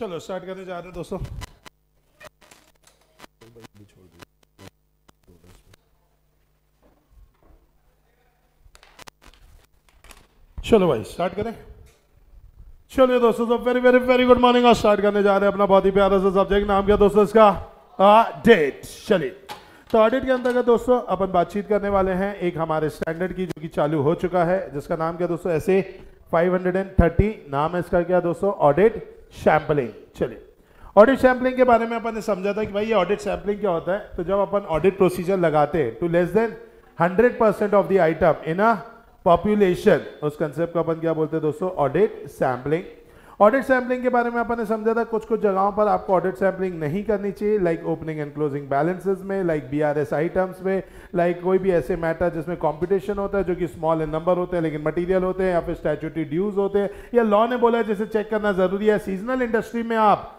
चलो स्टार्ट करने जा रहे हैं दोस्तों चलो भाई स्टार्ट करें चलिए दोस्तों सब very very very good morning और स्टार्ट करने जा रहे हैं अपना बहुत ही प्यारा सा सब्जेक्ट नाम क्या दोस्तों इसका डेट चलिए तो ऑडिट के अंतर्गत दोस्तों अपन बातचीत करने वाले हैं एक हमारे स्टैंडर्ड की जो कि चालू हो चुका है जिसका नाम क्या दोस्तों ऐसे 530 नाम है इसका क्या दोस्तों ऑडिट सैम्पलिंग चलिए ऑडिट सैम्पलिंग के बारे में अपन ने समझा था कि भाई ये ऑडिट सैम्पलिंग क्या होता है तो जब अपन ऑडिट प्रोसीजर लगाते हैं to less than 100 percent of the item in a population उस कंसेप्ट को अपन क्या बोलते हैं दोस्तों ऑडिट सैम्पलिंग ऑडिट सैम्पलिंग के बारे में अपन ने समझा था कुछ कुछ जगहों पर आपको ऑडिट सैम्पलिंग नहीं करनी चाहिए like opening and closing balances में like B R S items में लाइक कोई भी ऐसे मैटर जिसमें कॉम्पिटिशन होता है जो कि स्मॉल नंबर होते हैं लेकिन मटीरियल होते हैं या फिर स्टैचुटी ड्यूज होते हैं या लॉ ने बोला है जैसे चेक करना जरूरी है सीजनल इंडस्ट्री में आप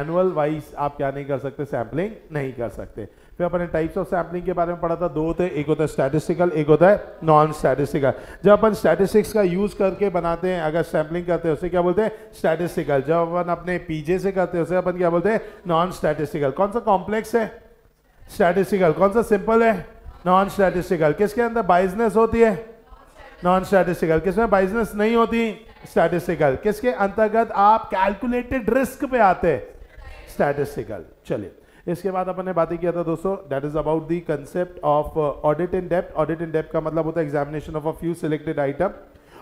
एनुअल वाइज आप क्या नहीं कर सकते सैम्पलिंग नहीं कर सकते फिर अपने टाइप्स ऑफ सैम्पलिंग के बारे में पढ़ा था दो होते एक होता है स्टैटिस्टिकल एक होता है नॉन स्टैटिस्टिकल जब अपन स्टैटिस्टिक्स का यूज करके बनाते हैं अगर सैम्पलिंग करते हैं उसे क्या बोलते हैं स्टैटिस्टिकल जब अपन अपने पीजे से करते हैं उसे अपन क्या बोलते हैं नॉन स्टैटिस्टिकल कौन सा कॉम्प्लेक्स है स्टैटिस्टिकल कौन सा सिंपल है नॉन स्टैटिस्टिकल किसके अंदर बाइजनेस होती है नॉन स्टैटिस्टिकल किसमें बाइजनेस नहीं होती स्टैटिस्टिकल किसके अंतर्गत आप कैलकुलेटेड रिस्क पे आते हैं स्टैटिस्टिकल चलिए इसके बाद अपन ने बातें किया था दोस्तों that is about the concept of audit in depth audit in depth का मतलब होता है examination of a few selected item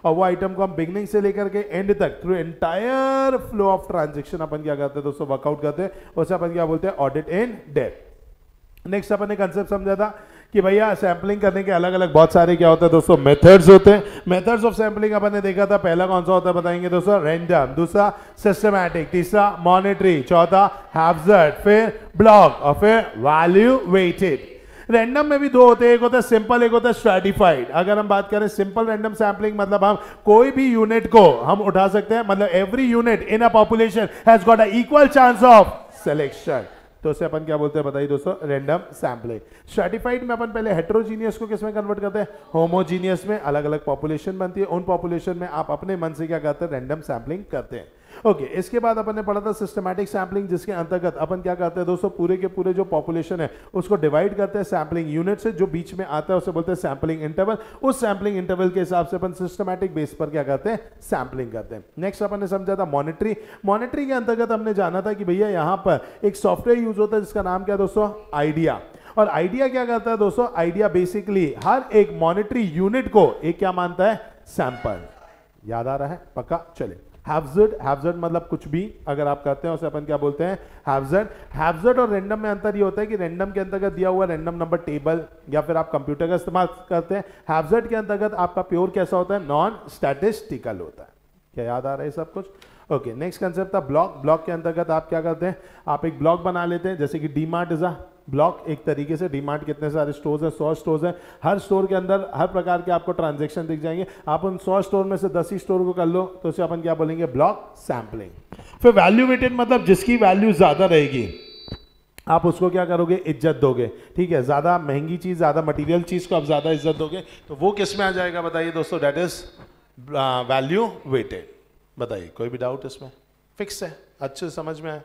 और वो आइटम को हम बिगनिंग से लेकर के एंड तक through entire flow of transaction अपन क्या करते हैं दोस्तों वर्कआउट करते हैं उसे अपन क्या बोलते हैं ऑडिट इन डेप्थ नेक्स्ट अपन ने कंसेप्ट समझा था कि भैया सैम्पलिंग करने के अलग अलग बहुत सारे क्या होते हैं दोस्तों मेथड्स होते हैं मेथड्स ऑफ सैम्पलिंग अपन ने देखा था पहला कौन सा होता है बताएंगे दोस्तों रेंडम दूसरा सिस्टमैटिक तीसरा मॉनिटरी चौथा हैफजर्ड फिर ब्लॉक और फिर वैल्यू वेटेड रैंडम में भी दो होते हैं एक होता है सिंपल एक होता है स्ट्रेटिफाइड अगर हम बात करें सिंपल रैंडम सैम्पलिंग मतलब हम कोई भी यूनिट को हम उठा सकते हैं मतलब every unit in a population has got a equal chance of selection तो उसे अपन क्या बोलते हैं बताइए दोस्तों रैंडम सैम्पलिंग स्ट्रेटिफाइड में अपन पहले हेट्रोजीनियस को किसमें कन्वर्ट करते हैं होमोजीनियस में अलग अलग पॉपुलेशन बनती है उन पॉपुलेशन में आप अपने मन से क्या करते हैं रैंडम सैम्पलिंग करते हैं ओके इसके बाद अपन ने पढ़ा था सिस्टमैटिक सैम्पलिंग जिसके अंतर्गत अपन क्या करते हैं दोस्तों पूरे के पूरे जो पॉपुलेशन है उसको डिवाइड करते हैं सैम्पलिंग यूनिट से जो बीच में आता है उसे बोलते हैं सैम्पलिंग इंटरवल उस सैम्पलिंग इंटरवल के हिसाब से अपन सिस्टमैटिक बेस पर क्या करते हैं सैम्पलिंग करते हैं नेक्स्ट अपन ने समझा था मॉनिटरी मॉनिटरी के अंतर्गत हमने जाना था कि भैया यहाँ पर एक सॉफ्टवेयर यूज होता है जिसका नाम क्या दोस्तों आइडिया और आइडिया क्या करता है दोस्तों आइडिया बेसिकली हर एक मॉनिटरी यूनिट को एक क्या मानता है सैंपल याद आ रहा है पक्का चले हैफजड हैफजड मतलब कुछ भी अगर आप कहते हैं उसे अपन क्या बोलते हैं हैफजड हैफजड और रेंडम में अंतर ये होता है कि रेंडम के अंतर्गत दिया हुआ रेंडम नंबर टेबल या फिर आप कंप्यूटर का इस्तेमाल करते हैं हैफजड के अंतर्गत आपका प्योर कैसा होता है नॉन स्टैटिस्टिकल होता है क्या याद आ रहा है सब कुछ ओके नेक्स्ट कंसेप्ट था ब्लॉक ब्लॉक के अंतर्गत आप क्या करते हैं आप एक ब्लॉक बना लेते हैं जैसे कि D Mart is a block एक तरीके से डिमांड कितने सारे स्टोर्स हैं सौ स्टोर्स हैं हर स्टोर के अंदर हर प्रकार के आपको ट्रांजेक्शन दिख जाएंगे आप उन सौ स्टोर में से दस ही स्टोर को कर लो तो उसे अपन क्या बोलेंगे ब्लॉक सैम्पलिंग फिर वैल्यू वेटेड मतलब जिसकी वैल्यू ज़्यादा रहेगी आप उसको क्या करोगे इज्जत दोगे ठीक है ज़्यादा महंगी चीज़ ज़्यादा मटेरियल चीज़ को आप ज़्यादा इज्जत दोगे तो वो किस में आ जाएगा बताइए दोस्तों डेट इज़ वैल्यू वेटेड बताइए कोई भी डाउट इसमें फिक्स है अच्छे समझ में आए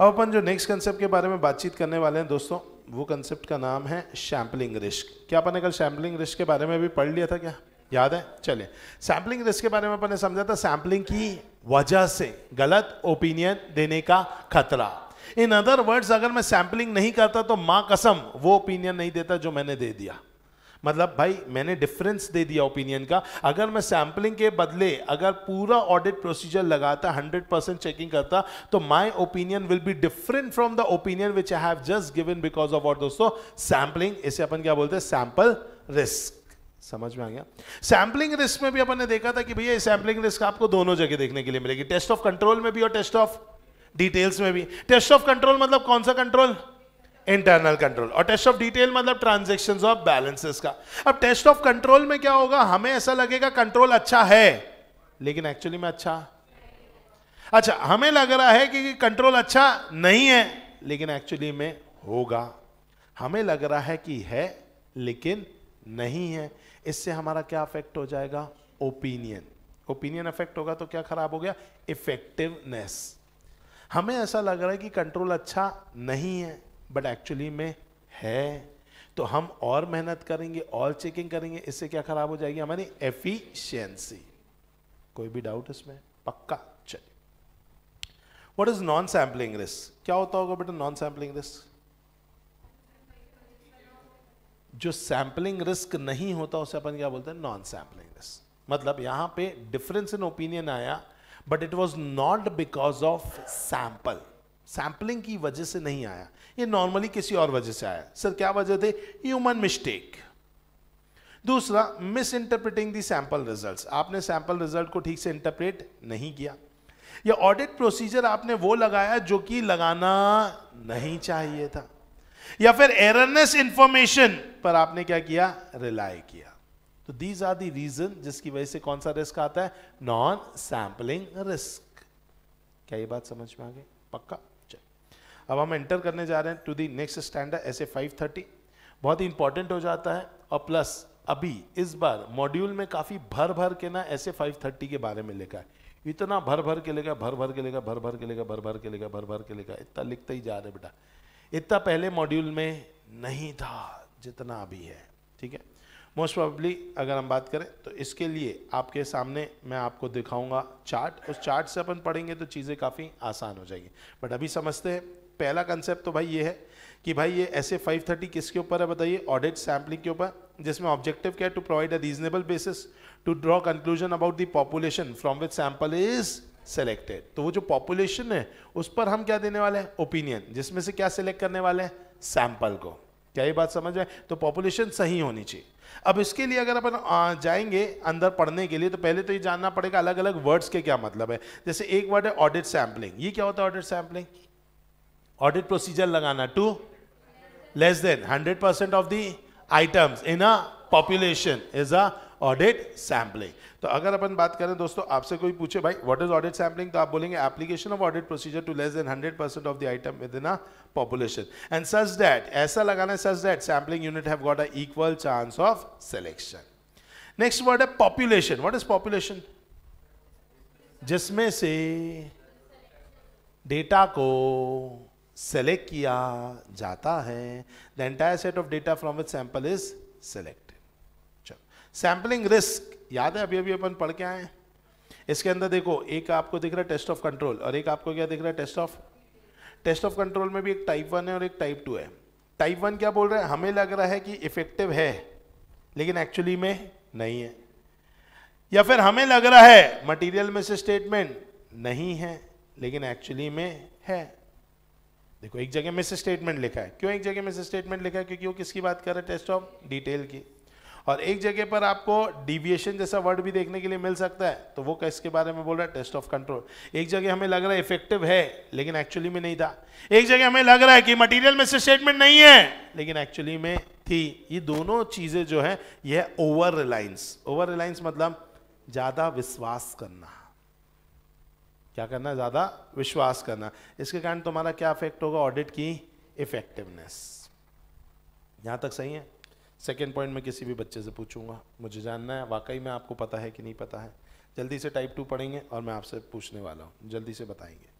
अब अपन जो नेक्स्ट कंसेप्ट के बारे में बातचीत करने वाले हैं दोस्तों वो कंसेप्ट का नाम है सैम्पलिंग रिस्क क्या अपन ने कल सैम्पलिंग रिस्क के बारे में भी पढ़ लिया था क्या याद है चलिए सैम्पलिंग रिस्क के बारे में अपन ने समझा था सैम्पलिंग की वजह से गलत ओपिनियन देने का खतरा इन अदर वर्ड्स अगर मैं सैम्पलिंग नहीं करता तो माँ कसम वो ओपिनियन नहीं देता जो मैंने दे दिया मतलब भाई मैंने डिफरेंस दे दिया ओपिनियन का अगर मैं सैम्पलिंग के बदले अगर पूरा ऑडिट प्रोसीजर लगाता 100 परसेंट चेकिंग करता तो my opinion will be different from the opinion which I have just given because of what दोस्तों सैम्पलिंग इसे अपन क्या बोलते हैं सैंपल रिस्क समझ में आ गया सैम्पलिंग रिस्क में भी अपन ने देखा था कि भैया सैम्पलिंग रिस्क आपको दोनों जगह देखने के लिए मिलेगी टेस्ट ऑफ कंट्रोल में भी और टेस्ट ऑफ डिटेल्स में भी टेस्ट ऑफ कंट्रोल मतलब कौन सा कंट्रोल इंटरनल कंट्रोल और टेस्ट ऑफ डिटेल मतलब ट्रांजेक्शन ऑफ बैलेंसेस का अब टेस्ट ऑफ कंट्रोल में क्या होगा हमें ऐसा लगेगा कंट्रोल अच्छा है लेकिन एक्चुअली में अच्छा अच्छा हमें लग रहा है कि कंट्रोल अच्छा नहीं है लेकिन एक्चुअली में होगा हमें लग रहा है कि है लेकिन नहीं है इससे हमारा क्या अफेक्ट हो जाएगा ओपिनियन ओपिनियन अफेक्ट होगा तो क्या खराब हो गया इफेक्टिवनेस हमें ऐसा लग रहा है कि कंट्रोल अच्छा नहीं है बट एक्चुअली में है तो हम और मेहनत करेंगे और चेकिंग करेंगे इससे क्या खराब हो जाएगी हमारी एफिशिएंसी कोई भी डाउट इसमें पक्का चलिए what is non sampling risk क्या होता होगा बेटा नॉन सैम्पलिंग रिस्क जो सैम्पलिंग रिस्क नहीं होता उसे अपन क्या बोलते हैं नॉन सैम्पलिंग रिस्क मतलब यहां पे डिफरेंस इन ओपिनियन आया but it was not because of sample sampling की वजह से नहीं आया ये नॉर्मली किसी और वजह से आया सर क्या वजह थे ह्यूमन मिस्टेक दूसरा misinterpreting the sample result आपने सैंपल रिजल्ट को ठीक से इंटरप्रेट नहीं किया या ऑडिट प्रोसीजर आपने वो लगाया जो कि लगाना नहीं चाहिए था या फिर एरनेस इंफॉर्मेशन पर आपने क्या किया रिलाय किया तो दीज आर दी रीजन जिसकी वजह से कौन सा रिस्क आता है नॉन सैंपलिंग रिस्क क्या ये बात समझ में आ गई पक्का अब हम एंटर करने जा रहे हैं to the next standard S A five thirty बहुत ही इंपॉर्टेंट हो जाता है और प्लस अभी इस बार मॉड्यूल में काफ़ी भर भर के ना एस ए फाइव थर्टी के बारे में लिखा है इतना भर भर के लेगा भर भर के लेगा भर भर के लेगा भर भर के लेगा भर भर के लेगा इतना लिखते ही जा रहे बेटा इतना पहले मॉड्यूल में नहीं था जितना अभी है ठीक है मोस्ट प्रॉबली अगर हम बात करें तो इसके लिए आपके सामने मैं आपको दिखाऊंगा चार्ट उस चार्ट से अपन पढ़ेंगे तो चीज़ें काफ़ी आसान हो जाएंगी बट अभी समझते हैं पहला कंसेप्ट तो भाई ये है कि भाई ये एस ए फाइव थर्टी किसके ऊपर है बताइए ऑडिट सैम्पलिंग के ऊपर जिसमें ऑब्जेक्टिव क्या है to provide a reasonable basis to draw conclusion about the population from which sample is selected तो वो जो पॉपुलेशन है उस पर हम क्या देने वाले हैं ओपिनियन जिसमें से क्या सिलेक्ट करने वाले हैं सैंपल को क्या ये बात समझ में तो पॉपुलेशन सही होनी चाहिए अब इसके लिए अगर अपन जाएंगे अंदर पढ़ने के लिए तो पहले तो ये जानना पड़ेगा अलग अलग वर्ड्स के क्या मतलब है जैसे एक वर्ड है ऑडिट सैम्पलिंग ये क्या होता है ऑडिट सैम्पलिंग प्रोसीजर लगाना to less than hundred percent of the items in a population is a audit sampling तो अगर अपन बात करें दोस्तों आपसे कोई पूछे भाई व्हाट इज ऑडिट सैम्पलिंग तो आप बोलेंगे application of audit procedure to less than hundred percent of the item within a population and such that ऐसा लगाना है such that sampling unit have got a equal chance of selection next word है population what is population जिसमें से data को select किया जाता है the entire set of data from which sample is selected चलो सैंपलिंग रिस्क याद है अभी अभी अपन पढ़ के आए इसके अंदर देखो एक आपको दिख रहा है टेस्ट ऑफ कंट्रोल और एक आपको क्या दिख रहा है test of test of control में भी एक टाइप वन है और एक टाइप टू है टाइप वन क्या बोल रहे हैं हमें लग रहा है कि इफेक्टिव है लेकिन एक्चुअली में नहीं है या फिर हमें लग रहा है मटेरियल में से स्टेटमेंट नहीं है लेकिन एक्चुअली में है देखो एक जगह मिस स्टेटमेंट लिखा है क्यों एक जगह मिस स्टेटमेंट लिखा है क्योंकि वो किसकी बात कर रहे हैं टेस्ट ऑफ डिटेल की और एक जगह पर आपको डिविएशन जैसा वर्ड भी देखने के लिए मिल सकता है तो वो किसके बारे में बोल रहा है टेस्ट ऑफ कंट्रोल एक जगह हमें लग रहा है इफेक्टिव है लेकिन एक्चुअली में नहीं था एक जगह हमें लग रहा है कि मटेरियल में स्टेटमेंट नहीं है लेकिन एक्चुअली में थी ये दोनों चीज़ें जो है यह ओवर रिलायंस ओवर रिलायंस मतलब ज़्यादा विश्वास करना क्या करना ज़्यादा विश्वास करना इसके कारण तुम्हारा क्या इफेक्ट होगा ऑडिट की इफेक्टिवनेस यहाँ तक सही है सेकेंड पॉइंट मैं किसी भी बच्चे से पूछूंगा मुझे जानना है वाकई में आपको पता है कि नहीं पता है जल्दी से टाइप टू पढ़ेंगे और मैं आपसे पूछने वाला हूँ जल्दी से बताएंगे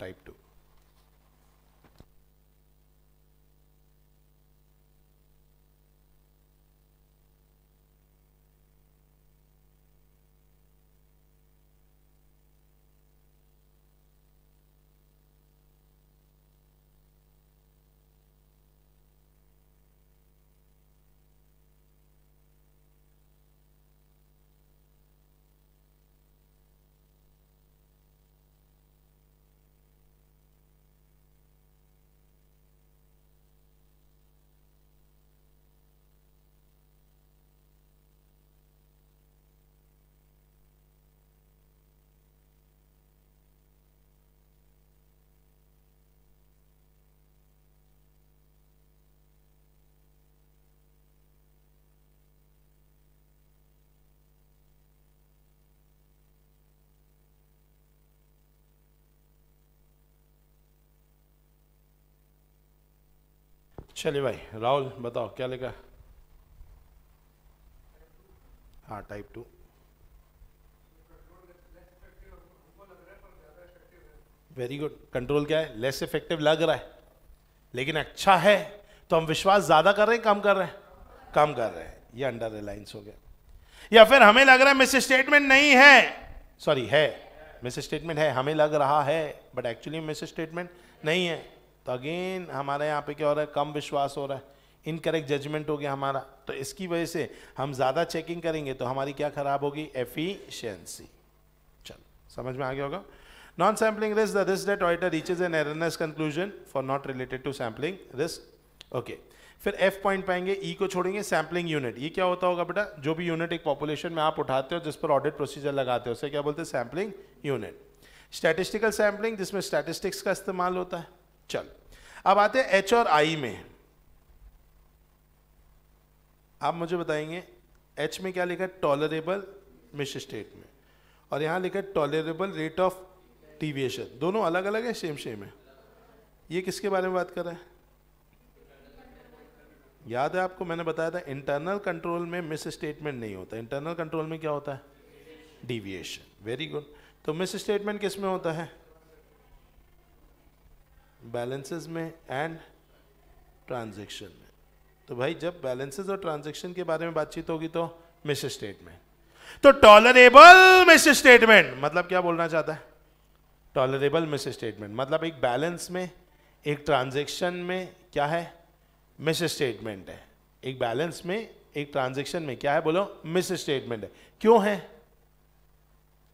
टाइप टू चलिए भाई राहुल बताओ क्या लिखा हाँ type two very good control क्या है लेस इफेक्टिव लग रहा है लेकिन अच्छा है तो हम विश्वास ज्यादा कर रहे हैं कम कर रहे हैं कम कर रहे हैं ये अंडर रिलायंस हो गया या फिर हमें लग रहा है मिस स्टेटमेंट नहीं है सॉरी है मिस स्टेटमेंट है हमें लग रहा है बट एक्चुअली मिस स्टेटमेंट नहीं है तो अगेन हमारे यहाँ पे क्या हो रहा है कम विश्वास हो रहा है इनकरेक्ट जजमेंट हो गया हमारा तो इसकी वजह से हम ज़्यादा चेकिंग करेंगे तो हमारी क्या खराब होगी एफिशियंसी चलो समझ में आ गया होगा non sampling risk the risk that auditor reaches an erroneous conclusion for not related to sampling risk okay फिर एफ पॉइंट पाएंगे ई e को छोड़ेंगे सैम्पलिंग यूनिट ये क्या होता होगा बेटा जो भी यूनिट एक पॉपुलेशन में आप उठाते हो जिस पर ऑडिट प्रोसीजर लगाते हो उसे क्या बोलते हैं सैम्पलिंग यूनिट स्टैटिस्टिकल सैम्पलिंग जिसमें स्टैटिस्टिक्स का इस्तेमाल होता है चलो अब आते हैं एच और आई में आप मुझे बताएंगे एच में क्या लिखा है टॉलरेबल मिस स्टेट में और यहां लिखा है टॉलरेबल रेट ऑफ डिविएशन दोनों अलग अलग है सेम सेम है ये किसके बारे में बात कर रहे हैं याद है आपको मैंने बताया था इंटरनल कंट्रोल में मिस स्टेटमेंट नहीं होता इंटरनल कंट्रोल में क्या होता है डिविएशन वेरी गुड तो मिस स्टेटमेंट किस में होता है बैलेंसेस में एंड ट्रांजेक्शन में तो भाई जब बैलेंसेस और ट्रांजेक्शन के बारे में बातचीत होगी तो मिस स्टेटमेंट तो टॉलरेबल मिस स्टेटमेंट मतलब क्या बोलना चाहता है टॉलरेबल मिस स्टेटमेंट मतलब एक बैलेंस में एक ट्रांजेक्शन में क्या है मिस स्टेटमेंट है एक बैलेंस में एक ट्रांजेक्शन में क्या है बोलो मिस स्टेटमेंट है क्यों है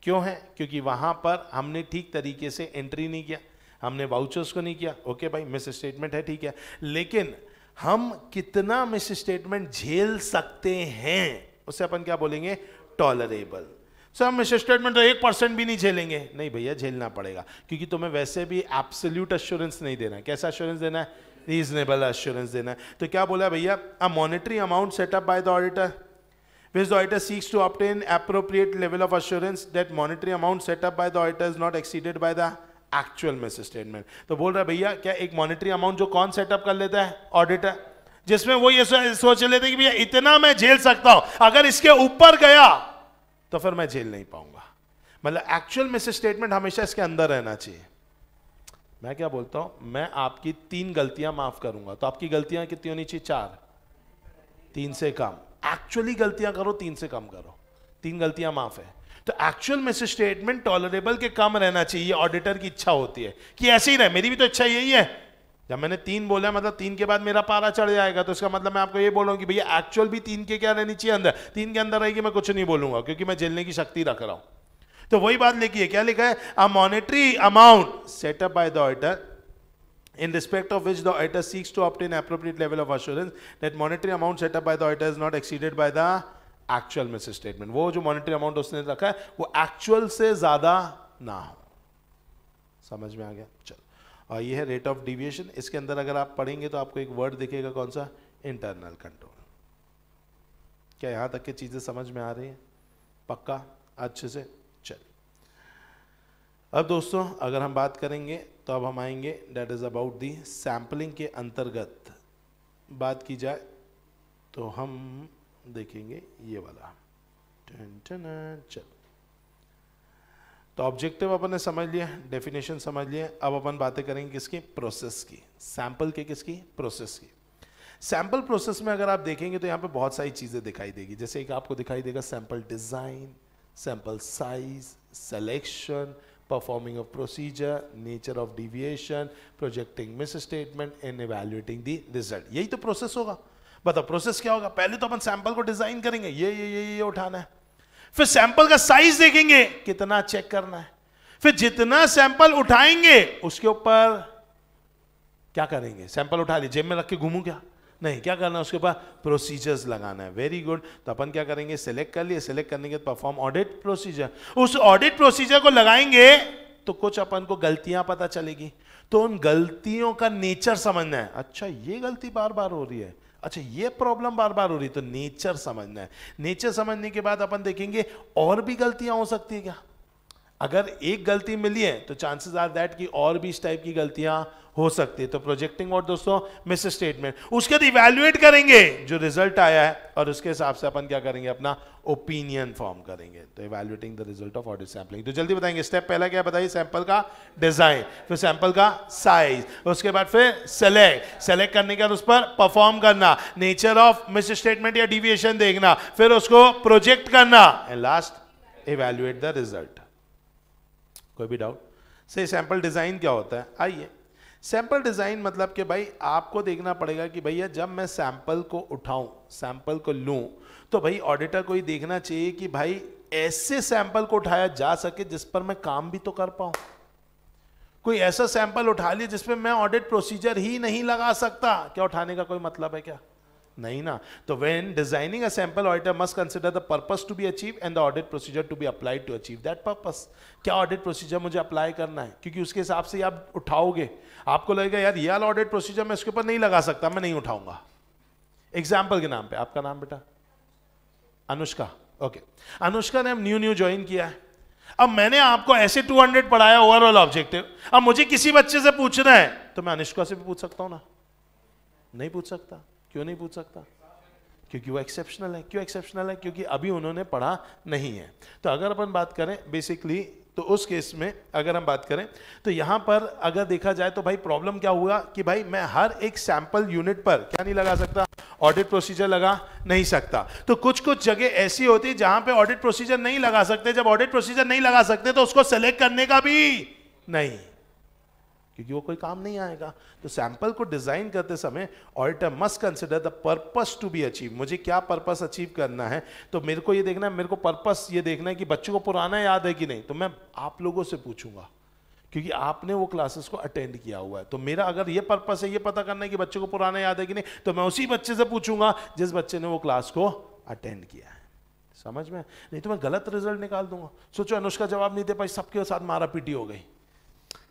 क्यों है क्योंकि वहां पर हमने ठीक तरीके से एंट्री नहीं किया हमने वाउचर्स को नहीं किया ओके भाई मिस स्टेटमेंट है ठीक है लेकिन हम कितना मिस स्टेटमेंट झेल सकते हैं उसे अपन क्या बोलेंगे टॉलरेबल सर हम मिस स्टेटमेंट तो एक परसेंट भी नहीं झेलेंगे नहीं भैया झेलना पड़ेगा क्योंकि तुम्हें वैसे भी एब्सोल्यूट अश्योरेंस नहीं देना है कैसा अश्योरेंस देना है रीजनेबल अश्योरेंस देना है तो क्या बोला भैया a monetary amount set up by the auditor which the auditor seeks to obtain appropriate level of assurance that monetary amount set up by the auditor is not exceeded by the actual misstatement तो बोल रहा है भैया क्या एक monetary amount जो कौन setup कर लेता है ऑडिटर जिसमें वो ये सोच लेते कि भैया इतना मैं झेल सकता हूं अगर इसके ऊपर गया तो फिर मैं झेल नहीं पाऊंगा मतलब एक्चुअल में स्टेटमेंट हमेशा इसके अंदर रहना चाहिए मैं क्या बोलता हूं मैं आपकी तीन गलतियां माफ करूंगा तो आपकी गलतियां कितनी होनी चाहिए चार तीन से कम एक्चुअली गलतियां करो तीन से कम करो तीन गलतियां माफ है तो एक्चुअल में से स्टेटमेंट टॉलरेबल के कम रहना चाहिए ऑडिटर की इच्छा होती है कि ऐसे ही रहे मेरी भी तो इच्छा यही है जब मैंने तीन बोला मतलब तीन के बाद मेरा पारा चढ़ जाएगा तो इसका मतलब मैं आपको ये बोल रहा कि भैया एक्चुअल भी तीन के क्या रहनी चाहिए अंदर तीन के अंदर रहेगी मैं कुछ नहीं बोलूंगा क्योंकि मैं झेलने की शक्ति रख रहा हूँ तो वही बात लिखी है क्या लिखा है a monetary amount set up by the auditor in respect of which the auditor seeks to obtain appropriate level of assurance that monetary amount set up by the auditor is not exceeded by the actual में से statement वो जो monetary amount उसने रखा है वो actual से ज़्यादा ना हो समझ में आ गया चलो और ये है रेट ऑफ डिविएशन इसके अंदर अगर आप पढ़ेंगे तो आपको एक वर्ड दिखेगा कौन सा इंटरनल कंट्रोल क्या यहां तक की चीज़ें समझ में आ रही है पक्का अच्छे से चलिए अब दोस्तों अगर हम बात करेंगे तो अब हम आएंगे that is about the sampling के अंतर्गत बात की जाए तो हम देखेंगे ये वाला चल तो ऑब्जेक्टिव अपन ने समझ लिया डेफिनेशन समझ लिया अब अपन बातें करेंगे किसकी प्रोसेस की सैंपल के किसकी प्रोसेस की सैंपल प्रोसेस में अगर आप देखेंगे तो यहाँ पे बहुत सारी चीज़ें दिखाई देगी जैसे एक आपको दिखाई देगा sample design sample size selection performing of procedure nature of deviation projecting misstatement and evaluating the result यही तो प्रोसेस होगा बताओ प्रोसेस क्या होगा पहले तो अपन सैंपल को डिजाइन करेंगे ये ये ये ये उठाना है फिर सैंपल का साइज देखेंगे कितना चेक करना है फिर जितना सैंपल उठाएंगे उसके ऊपर क्या करेंगे सैंपल उठा लिए जेब में रख के घूमू क्या नहीं क्या करना है उसके ऊपर प्रोसीजर्स लगाना है वेरी गुड तो अपन क्या करेंगे सेलेक्ट कर लिए सेलेक्ट करने के परफॉर्म ऑडिट प्रोसीजर उस ऑडिट प्रोसीजर को लगाएंगे तो कुछ अपन को गलतियां पता चलेगी तो उन गलतियों का नेचर समझना है अच्छा ये गलती बार बार हो रही है अच्छा ये प्रॉब्लम बार बार हो रही तो नेचर समझना है नेचर समझने के बाद अपन देखेंगे और भी गलतियां हो सकती है क्या अगर एक गलती मिली है तो चांसेस आर दैट कि और भी इस टाइप की गलतियां हो सकती है तो प्रोजेक्टिंग और दोस्तों मिस स्टेटमेंट उसके बाद इवेल्युएट करेंगे जो रिजल्ट आया है और उसके हिसाब से अपन क्या करेंगे अपना ओपिनियन फॉर्म करेंगे तो evaluating the result of audit sampling तो जल्दी बताएंगे स्टेप पहला क्या बताइए सैंपल का डिजाइन फिर सैंपल का साइज उसके बाद फिर सेलेक्ट सेलेक्ट करने के बाद उस पर परफॉर्म करना नेचर ऑफ मिस स्टेटमेंट या डिविएशन देखना फिर उसको प्रोजेक्ट करना and last evaluate the result कोई भी डाउट से सैंपल डिज़ाइन क्या होता है आइए सैंपल डिज़ाइन मतलब कि भाई आपको देखना पड़ेगा कि भैया जब मैं सैंपल को उठाऊं सैंपल को लूं तो भाई ऑडिटर को ही देखना चाहिए कि भाई ऐसे सैंपल को उठाया जा सके जिस पर मैं काम भी तो कर पाऊं कोई ऐसा सैंपल उठा लिया जिसमें मैं ऑडिट प्रोसीजर ही नहीं लगा सकता क्या उठाने का कोई मतलब है क्या नहीं ना तो when designing a sample auditor must consider the purpose to be achieve and the audit procedure to be applied to achieve that purpose क्या ऑडिट प्रोसीजर मुझे अप्लाई करना है क्योंकि उसके हिसाब से आप उठाओगे आपको लगेगा यार ये ऑडिट प्रोसीजर मैं इसके ऊपर नहीं लगा सकता मैं नहीं उठाऊंगा एग्जाम्पल के नाम पे आपका नाम बेटा अनुष्का ओके okay. अनुष्का ने हम न्यू न्यू ज्वाइन किया है अब मैंने आपको ऐसे 200 पढ़ाया ओवरऑल ऑब्जेक्टिव अब मुझे किसी बच्चे से पूछना है तो मैं अनुष्का से भी पूछ सकता हूं ना नहीं पूछ सकता क्यों नहीं पूछ सकता क्योंकि वो एक्सेप्शनल है क्यों एक्सेप्शनल है क्योंकि अभी उन्होंने पढ़ा नहीं है तो अगर अपन बात करें बेसिकली तो उस केस में अगर हम बात करें तो यहां पर अगर देखा जाए तो भाई प्रॉब्लम क्या हुआ कि भाई मैं हर एक सैंपल यूनिट पर क्या नहीं लगा सकता ऑडिट प्रोसीजर लगा नहीं सकता तो कुछ कुछ जगह ऐसी होती जहां पे ऑडिट प्रोसीजर नहीं लगा सकते जब ऑडिट प्रोसीजर नहीं लगा सकते तो उसको सेलेक्ट करने का भी नहीं क्योंकि वो कोई काम नहीं आएगा तो सैंपल को डिज़ाइन करते समय auditor must consider the purpose to be achieve मुझे क्या पर्पस अचीव करना है तो मेरे को ये देखना है मेरे को पर्पस ये देखना है कि बच्चों को पुराना याद है कि नहीं तो मैं आप लोगों से पूछूंगा क्योंकि आपने वो क्लासेस को अटेंड किया हुआ है तो मेरा अगर ये पर्पस है ये पता करना है कि बच्चे को पुराना याद है कि नहीं तो मैं उसी बच्चे से पूछूंगा जिस बच्चे ने वो क्लास को अटेंड किया है समझ में नहीं तो मैं गलत रिजल्ट निकाल दूंगा सोचो अनुष्का जवाब नहीं दे पाई सबके साथ मारा पीटी हो गई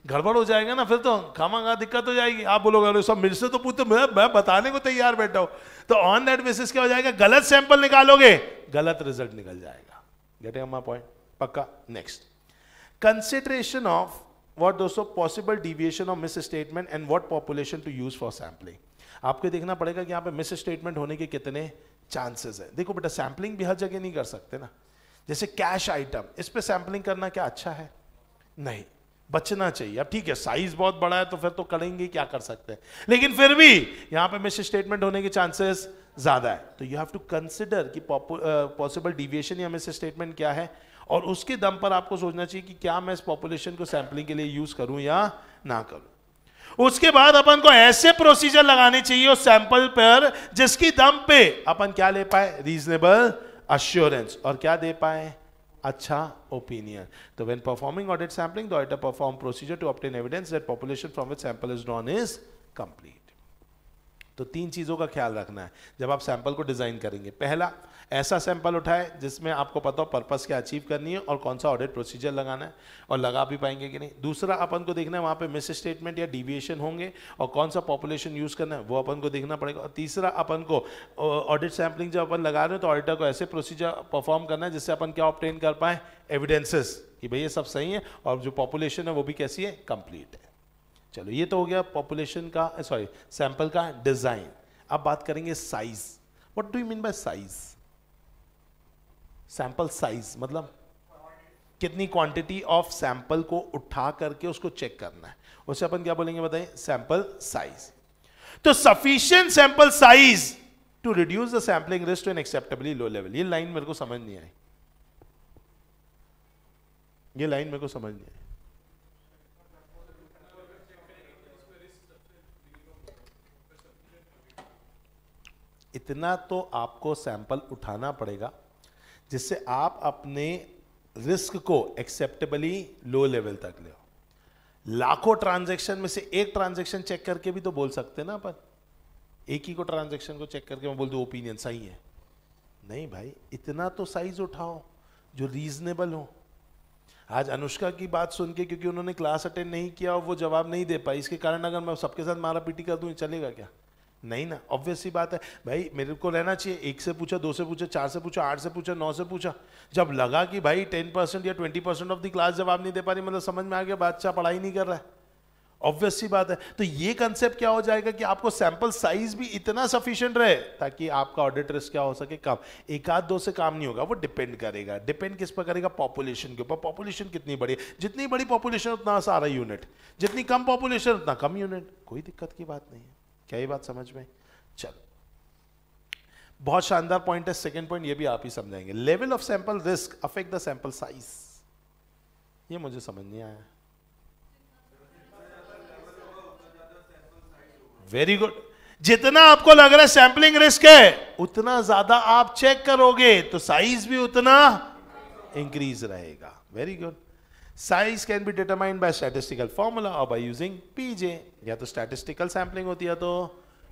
गड़बड़ हो जाएगा ना फिर तो खामागा दिक्कत हो जाएगी आप बोलोगे अरे सब मेरे से तो पूछते मैं मैं बताने को तैयार बैठा हो तो ऑन दैट बेसिस क्या हो जाएगा गलत सैंपल निकालोगे गलत रिजल्ट निकल जाएगा गेटिंग अमा पॉइंट पक्का नेक्स्ट कंसिडरेशन ऑफ वॉट दोस्तों possible deviation of misstatement and what population to use for sampling आपको देखना पड़ेगा कि यहाँ पे मिस स्टेटमेंट होने के कितने चांसेस है देखो बेटा सैम्पलिंग भी हर जगह नहीं कर सकते ना जैसे कैश आइटम इस पर सैम्पलिंग करना क्या अच्छा है नहीं बचना चाहिए अब ठीक है साइज बहुत बड़ा है तो फिर तो करेंगे क्या कर सकते हैं लेकिन फिर भी यहां पे मिस स्टेटमेंट होने के चांसेस ज्यादा है तो यू हैव टू कंसिडर कि पॉसिबल डिविएशन या मिस स्टेटमेंट क्या है और उसके दम पर आपको सोचना चाहिए कि क्या मैं इस पॉपुलेशन को सैंपलिंग के लिए यूज करूं या ना करूं उसके बाद अपन को ऐसे प्रोसीजर लगाने चाहिए उस सैंपल पर जिसकी दम पे अपन क्या ले पाए रीजनेबल अश्योरेंस और क्या दे पाए अच्छा ओपिनियन तो when performing audit sampling there perform procedure to obtain evidence that population from which sample is done is complete तो तीन चीजों का ख्याल रखना है जब आप सैंपल को डिजाइन करेंगे पहला ऐसा सैंपल उठाएं जिसमें आपको पता हो पर्पस क्या अचीव करनी है और कौन सा ऑडिट प्रोसीजर लगाना है और लगा भी पाएंगे कि नहीं दूसरा अपन को देखना है वहाँ पे मिस स्टेटमेंट या डिविएशन होंगे और कौन सा पॉपुलेशन यूज़ करना है वो अपन को देखना पड़ेगा और तीसरा अपन को ऑडिट सैम्पलिंग जब अपन लगा रहे हैं तो ऑडिटर को ऐसे प्रोसीजर परफॉर्म करना है जिससे अपन क्या ऑप्टेन कर पाए एविडेंसेस कि भाई ये सब सही है और जो पॉपुलेशन है वो भी कैसी है कंप्लीट है चलो ये तो हो गया पॉपुलेशन का सॉरी सैंपल का डिज़ाइन अब बात करेंगे size what do you mean by size sample size मतलब कितनी क्वांटिटी ऑफ सैंपल को उठा करके उसको चेक करना है उसे अपन क्या बोलेंगे बताइए सैंपल साइज तो sufficient sample size to reduce the sampling risk an acceptably low level ये लाइन मेरे को समझ नहीं आई ये लाइन मेरे को समझ नहीं आई इतना तो आपको सैंपल उठाना पड़ेगा जिससे आप अपने रिस्क को एक्सेप्टेबली लो लेवल तक ले लाखों ट्रांजेक्शन में से एक ट्रांजेक्शन चेक करके भी तो बोल सकते ना अपन एक ही को ट्रांजेक्शन को चेक करके मैं बोल दू ओपिनियन सही है नहीं भाई इतना तो साइज उठाओ जो रीजनेबल हो आज अनुष्का की बात सुन के क्योंकि उन्होंने क्लास अटेंड नहीं किया और वो जवाब नहीं दे पाई इसके कारण अगर मैं सबके साथ मारा पीटी कर दूं चलेगा क्या नहीं ना ऑब्वियस ही बात है भाई मेरे को रहना चाहिए एक से पूछा दो से पूछा चार से पूछा आठ से पूछा नौ से पूछा जब लगा कि भाई टेन परसेंट या twenty percent of the class जवाब नहीं दे पा रही मतलब समझ में आ गया बादशाह पढ़ाई नहीं कर रहा है ऑब्वियस सी बात है तो ये कंसेप्ट क्या हो जाएगा कि आपको सैंपल साइज भी इतना सफिशियंट रहे ताकि आपका ऑडिट रिस्क क्या हो सके कम एक आध दो से काम नहीं होगा वो डिपेंड करेगा डिपेंड किस पर करेगा पॉपुलेशन के ऊपर पॉपुलेशन कितनी बड़ी जितनी बड़ी पॉपुलेशन उतना सारा यूनिट जितनी कम पॉपुलेशन उतना कम यूनिट कोई दिक्कत की बात नहीं है क्या ये बात समझ में चलो बहुत शानदार पॉइंट है सेकेंड पॉइंट ये भी आप ही समझाएंगे level of sample risk affect the sample size ये मुझे समझ नहीं आया वेरी गुड जितना आपको लग रहा है सैंपलिंग रिस्क है उतना ज्यादा आप चेक करोगे तो साइज भी उतना इंक्रीज रहेगा very good size can be determined by statistical formula और बाय यूजिंग पीजे या तो स्टैटिस्टिकल सैम्पलिंग होती है तो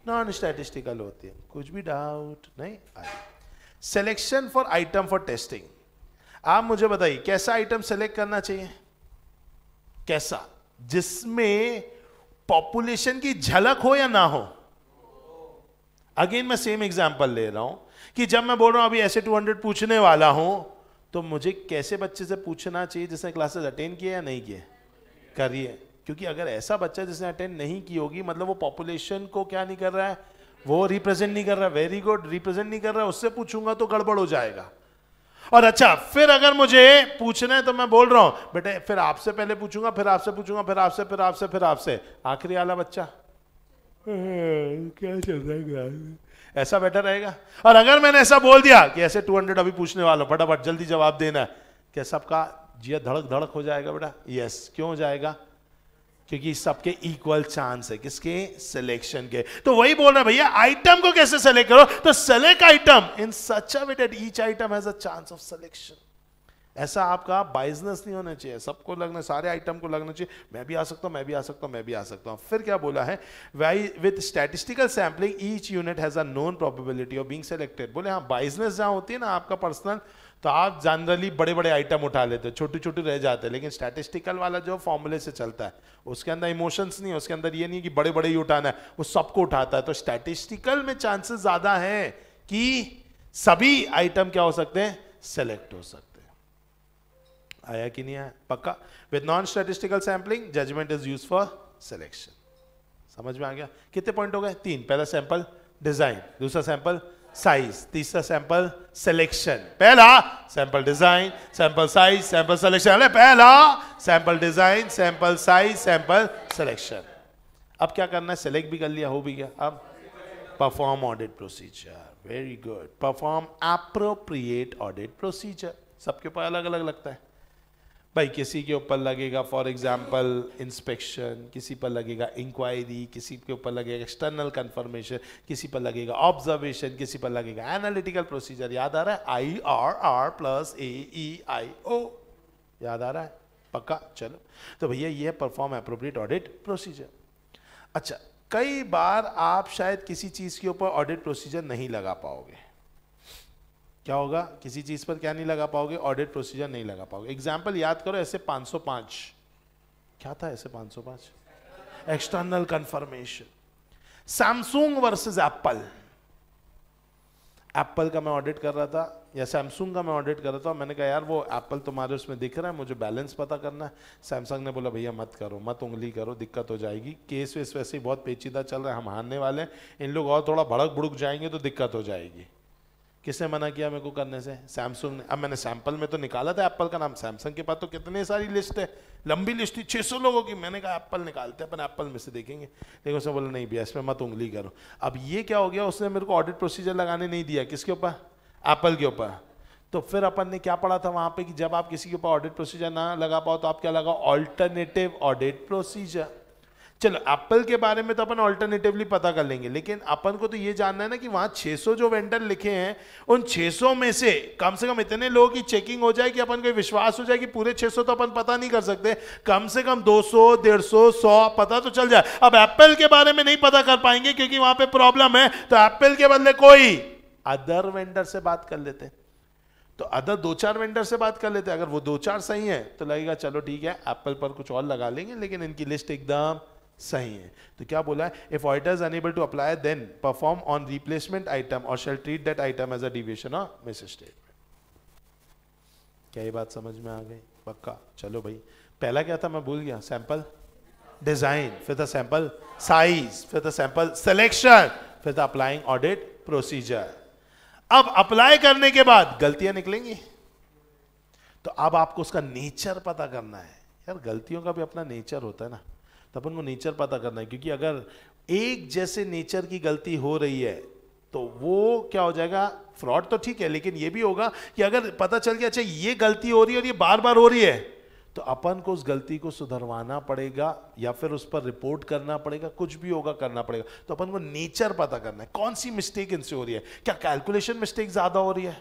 नॉन स्टैटिस्टिकल होती है कुछ भी डाउट नहीं आए selection for item for testing आप मुझे बताइए कैसा आइटम सेलेक्ट करना चाहिए कैसा जिसमें पॉपुलेशन की झलक हो या ना हो अगेन मैं सेम एग्जाम्पल ले रहा हूं कि जब मैं बोल रहा हूं अभी ऐसे 200 पूछने वाला हूं तो मुझे कैसे बच्चे से पूछना चाहिए जिसने क्लासेस अटेंड किए या नहीं किए करिए क्योंकि अगर ऐसा बच्चा जिसने अटेंड नहीं की होगी मतलब वो पॉपुलेशन को क्या नहीं कर रहा है वो रिप्रेजेंट नहीं कर रहा वेरी गुड रिप्रेजेंट नहीं कर रहा उससे पूछूंगा तो गड़बड़ हो जाएगा और अच्छा फिर अगर मुझे पूछना है तो मैं बोल रहा हूं बेटे फिर आपसे पहले पूछूंगा फिर आपसे पूछूंगा फिर आपसे फिर आपसे फिर आपसे आखिरी आला बच्चा क्या चल रहा है ऐसा बेटर रहेगा और अगर मैंने ऐसा बोल दिया कि ऐसे 200 अभी पूछने वाला फटाफट जल्दी जवाब देना है क्या सबका जिया धड़क धड़क हो जाएगा बेटा यस क्यों हो जाएगा क्योंकि सबके इक्वल चांस है किसके सिलेक्शन के तो वही बोल रहे भैया आइटम को कैसे सेलेक्ट करो तो select item in such a way that each item has a chance of selection ऐसा आपका बाइजनेस नहीं होना चाहिए सबको लगना सारे आइटम को लगना चाहिए मैं भी आ सकता हूँ मैं भी आ सकता हूँ मैं भी आ सकता हूँ फिर क्या बोला है why with statistical sampling each unit has a known probability of being selected बोले हाँ बाइजनेस जहाँ होती है ना आपका पर्सनल तो आप जनरली बड़े बड़े आइटम उठा लेते हो छोटे छोटे रह जाते हैं लेकिन स्टैटिस्टिकल वाला जो फॉर्मूले से चलता है उसके अंदर इमोशंस नहीं है उसके अंदर ये नहीं कि बड़े बड़े ही उठाना है वो सबको उठाता है तो स्टैटिस्टिकल में चांसेस ज़्यादा हैं कि सभी आइटम क्या हो सकते हैं सेलेक्ट हो सकते आया कि नहीं आया पक्का with non statistical sampling judgement is use for selection समझ में आ गया कितने पॉइंट हो गए तीन पहला सैंपल डिजाइन दूसरा सैंपल साइज तीसरा सैंपल सिलेक्शन पहला sample design sample size sample selection अरे पहला sample design sample size sample selection अब क्या करना है सिलेक्ट भी कर लिया हो भी गया अब perform audit procedure very good perform appropriate audit procedure सबके पास अलग अलग लगता है भाई किसी के ऊपर लगेगा फॉर एग्जाम्पल इंस्पेक्शन किसी पर लगेगा इंक्वायरी किसी के ऊपर लगेगा एक्सटर्नल कंफर्मेशन किसी पर लगेगा ऑब्जर्वेशन किसी पर लगेगा एनालिटिकल प्रोसीजर याद आ रहा है I R R plus A E I O याद आ रहा है पक्का चलो तो भैया ये है परफॉर्म अप्रोप्रिएट ऑडिट प्रोसीजर अच्छा कई बार आप शायद किसी चीज़ के ऊपर ऑडिट प्रोसीजर नहीं लगा पाओगे क्या होगा किसी चीज़ पर क्या नहीं लगा पाओगे ऑडिट प्रोसीजर नहीं लगा पाओगे एग्जाम्पल याद करो ऐसे 505 क्या था ऐसे 505 external confirmation Samsung versus Apple Apple का मैं ऑडिट कर रहा था या सैमसंग का मैं ऑडिट कर रहा था मैंने कहा यार वो एप्पल तुम्हारे उसमें दिख रहा है मुझे बैलेंस पता करना है सैमसंग ने बोला भैया मत करो मत उंगली करो दिक्कत हो जाएगी केस वेस वैसे ही बहुत पेचीदा चल रहा है हम हारने वाले हैं इन लोग और थोड़ा भड़क भुड़क जाएंगे तो दिक्कत हो जाएगी किसने मना किया मेरे को करने से सैमसंग ने अब मैंने सैंपल में तो निकाला था एप्पल का नाम सैमसंग के पास तो कितने सारी लिस्ट है लंबी लिस्ट थी 600 लोगों की मैंने कहा एप्पल निकालते अपन एप्पल में से देखेंगे लेकिन उसने बोला नहीं भैया इसमें मत उंगली करो अब ये क्या हो गया उसने मेरे को ऑडिट प्रोसीजर लगाने नहीं दिया किसके ऊपर एप्पल के ऊपर तो फिर अपन ने क्या पढ़ा था वहाँ पर कि जब आप किसी के ऊपर ऑडिट प्रोसीजर ना लगा पाओ तो आप क्या लगाओ ऑल्टरनेटिव ऑडिट प्रोसीजर चलो एप्पल के बारे में तो अपन ऑल्टरनेटिवली पता कर लेंगे लेकिन अपन को तो ये जानना है ना कि वहां 600 जो वेंडर लिखे हैं उन 600 में से कम से कम इतने लोगों की चेकिंग हो जाए कि अपन को विश्वास हो जाए कि पूरे 600 तो अपन पता नहीं कर सकते कम से कम 200 सौ सौ पता तो चल जाए अब एप्पल के बारे में नहीं पता कर पाएंगे क्योंकि वहां पर प्रॉब्लम है तो एप्पल के बदले कोई अदर वेंडर से बात कर लेते हैं तो अदर दो चार वेंडर से बात कर लेते हैं अगर वो दो चार सही है तो लगेगा चलो ठीक है एप्पल पर कुछ और लगा लेंगे लेकिन इनकी लिस्ट एकदम सही है तो क्या बोला है if auditor unable to apply then perform on replacement item और shall treat that item as a deviation of misstatement क्या ये बात समझ में आ गई पक्का चलो भाई पहला क्या था मैं भूल गया सैंपल डिजाइन फिर था सैंपल साइज फिर था सैंपल सिलेक्शन फिर था अप्लाइंग ऑडिट प्रोसीजर अब अप्लाई करने के बाद गलतियां निकलेंगी तो अब आपको उसका नेचर पता करना है यार गलतियों का भी अपना नेचर होता है ना अपन को नेचर पता करना है क्योंकि अगर एक जैसे नेचर की गलती हो रही है तो वो क्या हो जाएगा फ्रॉड तो ठीक है लेकिन ये भी होगा कि अगर पता चल गया अच्छा ये गलती हो रही है और ये बार बार हो रही है तो अपन को उस गलती को सुधरवाना पड़ेगा या फिर उस पर रिपोर्ट करना पड़ेगा कुछ भी होगा करना पड़ेगा तो अपन को नेचर पता करना है कौन सी मिस्टेक इनसे हो रही है क्या कैलकुलेशन मिस्टेक ज़्यादा हो रही है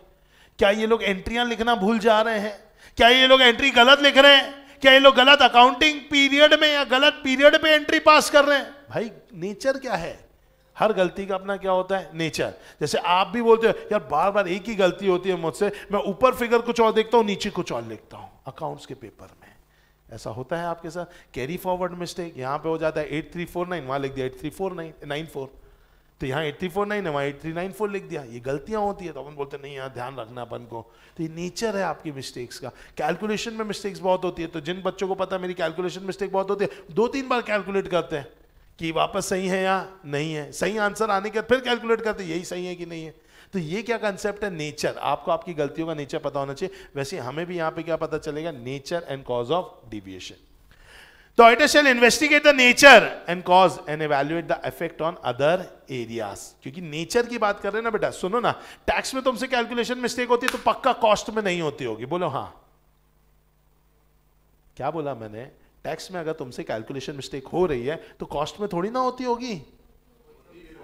क्या ये लोग एंट्रियां लिखना भूल जा रहे हैं क्या ये लोग एंट्री गलत लिख रहे हैं क्या ये लोग गलत अकाउंटिंग पीरियड में या गलत पीरियड पे एंट्री पास कर रहे हैं भाई नेचर क्या है हर गलती का अपना क्या होता है नेचर जैसे आप भी बोलते हो यार बार बार एक ही गलती होती है मुझसे मैं ऊपर फिगर कुछ और देखता हूँ नीचे कुछ और लिखता हूँ अकाउंट्स के पेपर में ऐसा होता है आपके साथ कैरी फॉरवर्ड मिस्टेक यहाँ पे हो जाता है एट थ्री फोर नाइन वहाँ लिख दिया eight three four nine nine four तो यहाँ एट्टी फोर नाइन है वहाँ एट्टी नाइन फोर लिख दिया ये गलतियाँ होती है तो अपन बोलते नहीं यहाँ ध्यान रखना अपन को तो ये नेचर है आपकी मिस्टेक्स का कैलकुलेशन में मिस्टेक्स बहुत होती है तो जिन बच्चों को पता है मेरी कैलकुलेशन मिस्टेक बहुत होती है दो तीन बार कैलकुलेट करते हैं कि वापस सही है या नहीं है सही आंसर आने के बाद फिर कैलकुलेट करते यही सही है कि नहीं है तो ये क्या कंसेप्ट है नेचर आपको आपकी गलतियों का नेचर पता होना चाहिए वैसे हमें भी यहाँ पे क्या पता चलेगा nature and cause of deviation The auditor shall investigate the nature and cause and evaluate the effect on other areas. क्योंकि नेचर की बात कर रहे हैं ना बेटा सुनो ना टैक्स में तुमसे कैलकुलेशन मिस्टेक होती है तो पक्का कॉस्ट में नहीं होती होगी बोलो हाँ क्या बोला मैंने टैक्स में अगर तुमसे कैलकुलेशन मिस्टेक हो रही है तो कॉस्ट में थोड़ी ना होती होगी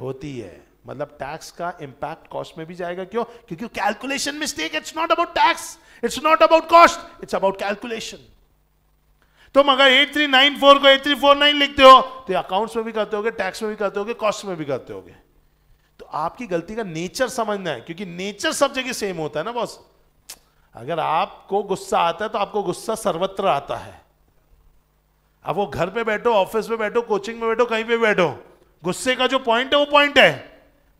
होती है मतलब टैक्स का इंपैक्ट कॉस्ट में भी जाएगा क्यों क्योंकि calculation mistake it's not about tax it's not about cost it's about calculation तुम अगर एट थ्री नाइन फोर को एट थ्री फोर नाइन लिखते हो तो अकाउंट्स में भी करते हो टैक्स में भी करते गए कॉस्ट में भी करते गए तो आपकी गलती का नेचर समझना है क्योंकि नेचर सब जगह सेम होता है ना बॉस अगर आपको गुस्सा आता है तो आपको गुस्सा सर्वत्र आता है अब वो घर पे बैठो ऑफिस में बैठो कोचिंग में बैठो कहीं पे बैठो गुस्से का जो पॉइंट है वो पॉइंट है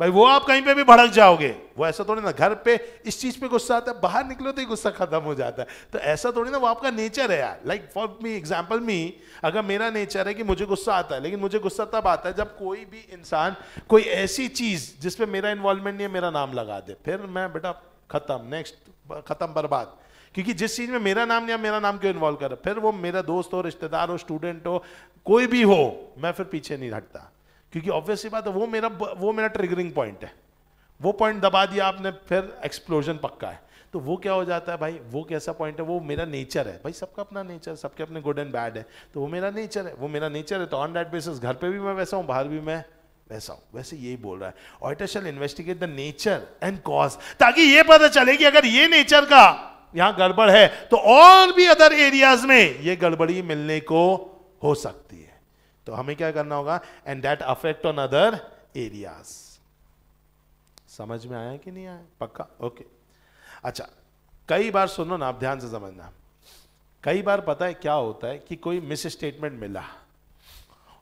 भाई वो आप कहीं पे भी भड़क जाओगे वो ऐसा थोड़ी ना घर पे इस चीज पे गुस्सा आता है बाहर निकलो तो ही गुस्सा खत्म हो जाता है तो ऐसा थोड़ी ना वो आपका नेचर है यार like for me example me अगर मेरा नेचर है कि मुझे गुस्सा आता है लेकिन मुझे गुस्सा तब आता है जब कोई भी इंसान कोई ऐसी चीज जिसपे मेरा इन्वॉल्वमेंट नहीं है मेरा नाम लगा दे फिर मैं बेटा खत्म नेक्स्ट खत्म बर्बाद क्योंकि जिस चीज में मेरा नाम या मेरा नाम क्यों इन्वॉल्व कर फिर वो मेरा दोस्त हो रिश्तेदार हो स्टूडेंट हो कोई भी हो मैं फिर पीछे नहीं हटता क्योंकि ऑब्वियसली बात है वो मेरा वो मेरा ट्रिगरिंग पॉइंट है वो पॉइंट दबा दिया आपने फिर एक्सप्लोजन पक्का है तो वो क्या हो जाता है भाई वो कैसा पॉइंट है वो मेरा नेचर है भाई सबका अपना नेचर सबके अपने गुड एंड बैड है तो वो मेरा नेचर है वो मेरा नेचर है तो ऑन डैट बेसिस घर पे भी मैं वैसा हूँ बाहर भी मैं वैसा हूँ वैसे यही बोल रहा है auditor shall investigate the nature and cause ताकि ये पता चले कि अगर ये नेचर का यहाँ गड़बड़ है तो और भी अदर एरियाज में ये गड़बड़ी मिलने को हो सकती है तो हमें क्या करना होगा and that affect on other areas समझ में आया कि नहीं आया पक्का ओके अच्छा कई बार सुनो ना आप ध्यान से समझना कई बार पता है क्या होता है कि कोई मिस स्टेटमेंट मिला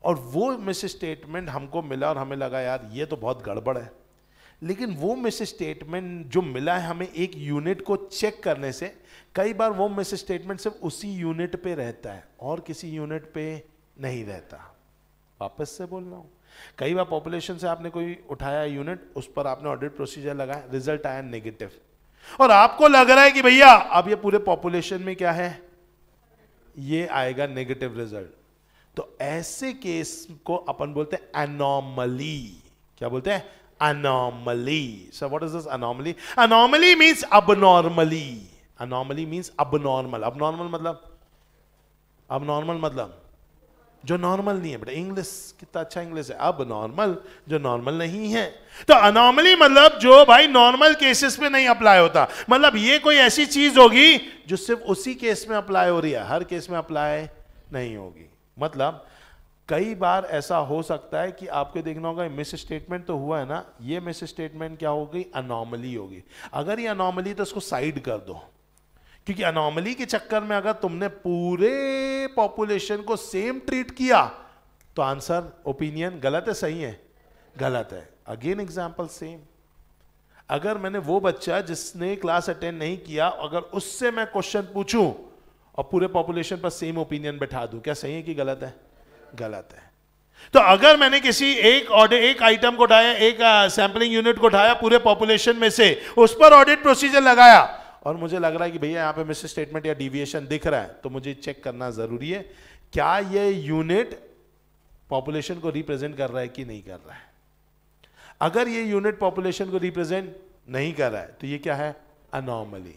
और वो मिस स्टेटमेंट हमको मिला और हमें लगा यार ये तो बहुत गड़बड़ है लेकिन वो मिस स्टेटमेंट जो मिला है हमें एक यूनिट को चेक करने से कई बार वो मिस स्टेटमेंट सिर्फ उसी यूनिट पे रहता है और किसी यूनिट पे नहीं रहता वापस से बोल रहा हूँ कई बार पॉपुलेशन से आपने कोई उठाया यूनिट उस पर आपने ऑडिट प्रोसीजर लगाया रिजल्ट आया नेगेटिव और आपको लग रहा है कि भैया अब ये पूरे पॉपुलेशन में क्या है ये आएगा नेगेटिव रिजल्ट तो ऐसे केस को अपन बोलते हैं एनॉमली क्या बोलते हैं anomaly. So what is this anomaly? Anomaly means abnormally Anomaly means abnormal abnormal मतलब अबनॉर्मल मतलब जो नॉर्मल नहीं है बेटा इंग्लिश कितना अच्छा इंग्लिश है अब नॉर्मल जो नॉर्मल नहीं है तो अनॉर्मली मतलब जो भाई नॉर्मल केसेस में नहीं अप्लाई होता मतलब ये कोई ऐसी चीज होगी जो सिर्फ उसी केस में अप्लाई हो रही है हर केस में अप्लाई नहीं होगी मतलब कई बार ऐसा हो सकता है कि आपको देखना होगा मिस स्टेटमेंट तो हुआ है ना ये मिस स्टेटमेंट क्या होगी अनॉर्मली होगी अगर ये अनॉर्मली तो उसको साइड कर दो क्योंकि अनोमली के चक्कर में अगर तुमने पूरे पॉपुलेशन को सेम ट्रीट किया तो आंसर ओपिनियन गलत है सही है गलत है अगेन एग्जाम्पल सेम अगर मैंने वो बच्चा जिसने क्लास अटेंड नहीं किया अगर उससे मैं क्वेश्चन पूछूं और पूरे पॉपुलेशन पर सेम ओपिनियन बैठा दूं क्या सही है कि गलत है गलत है तो अगर मैंने किसी एक ऑडिट एक आइटम को उठाया एक सैंपलिंग यूनिट को उठाया पूरे पॉपुलेशन में से उस पर ऑडिट प्रोसीजर लगाया और मुझे लग रहा है कि भैया यहाँ पे मिस स्टेटमेंट या डिविएशन दिख रहा है तो मुझे चेक करना ज़रूरी है क्या ये यूनिट पॉपुलेशन को रिप्रेजेंट कर रहा है कि नहीं कर रहा है अगर ये यूनिट पॉपुलेशन को रिप्रेजेंट नहीं कर रहा है तो ये क्या है अनॉर्मली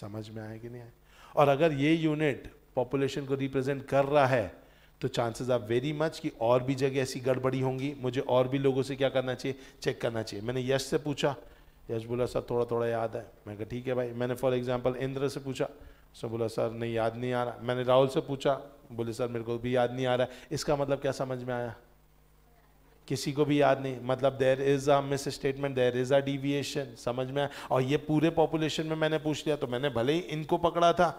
समझ में आया कि नहीं आए और अगर ये यूनिट पॉपुलेशन को रिप्रेजेंट कर रहा है तो चांसेस आर वेरी मच कि और भी जगह ऐसी गड़बड़ी होंगी मुझे और भी लोगों से क्या करना चाहिए चेक करना चाहिए मैंने यश से पूछा यश बोला सर थोड़ा थोड़ा याद है मैं कहा ठीक है भाई मैंने फॉर एग्जाम्पल इंद्र से पूछा सर बोला सर नहीं याद नहीं आ रहा मैंने राहुल से पूछा बोले सर मेरे को भी याद नहीं आ रहा है इसका मतलब क्या समझ में आया किसी को भी याद नहीं मतलब there is a misstatement there is a deviation समझ में आया और ये पूरे पॉपुलेशन में मैंने पूछ लिया तो मैंने भले ही इनको पकड़ा था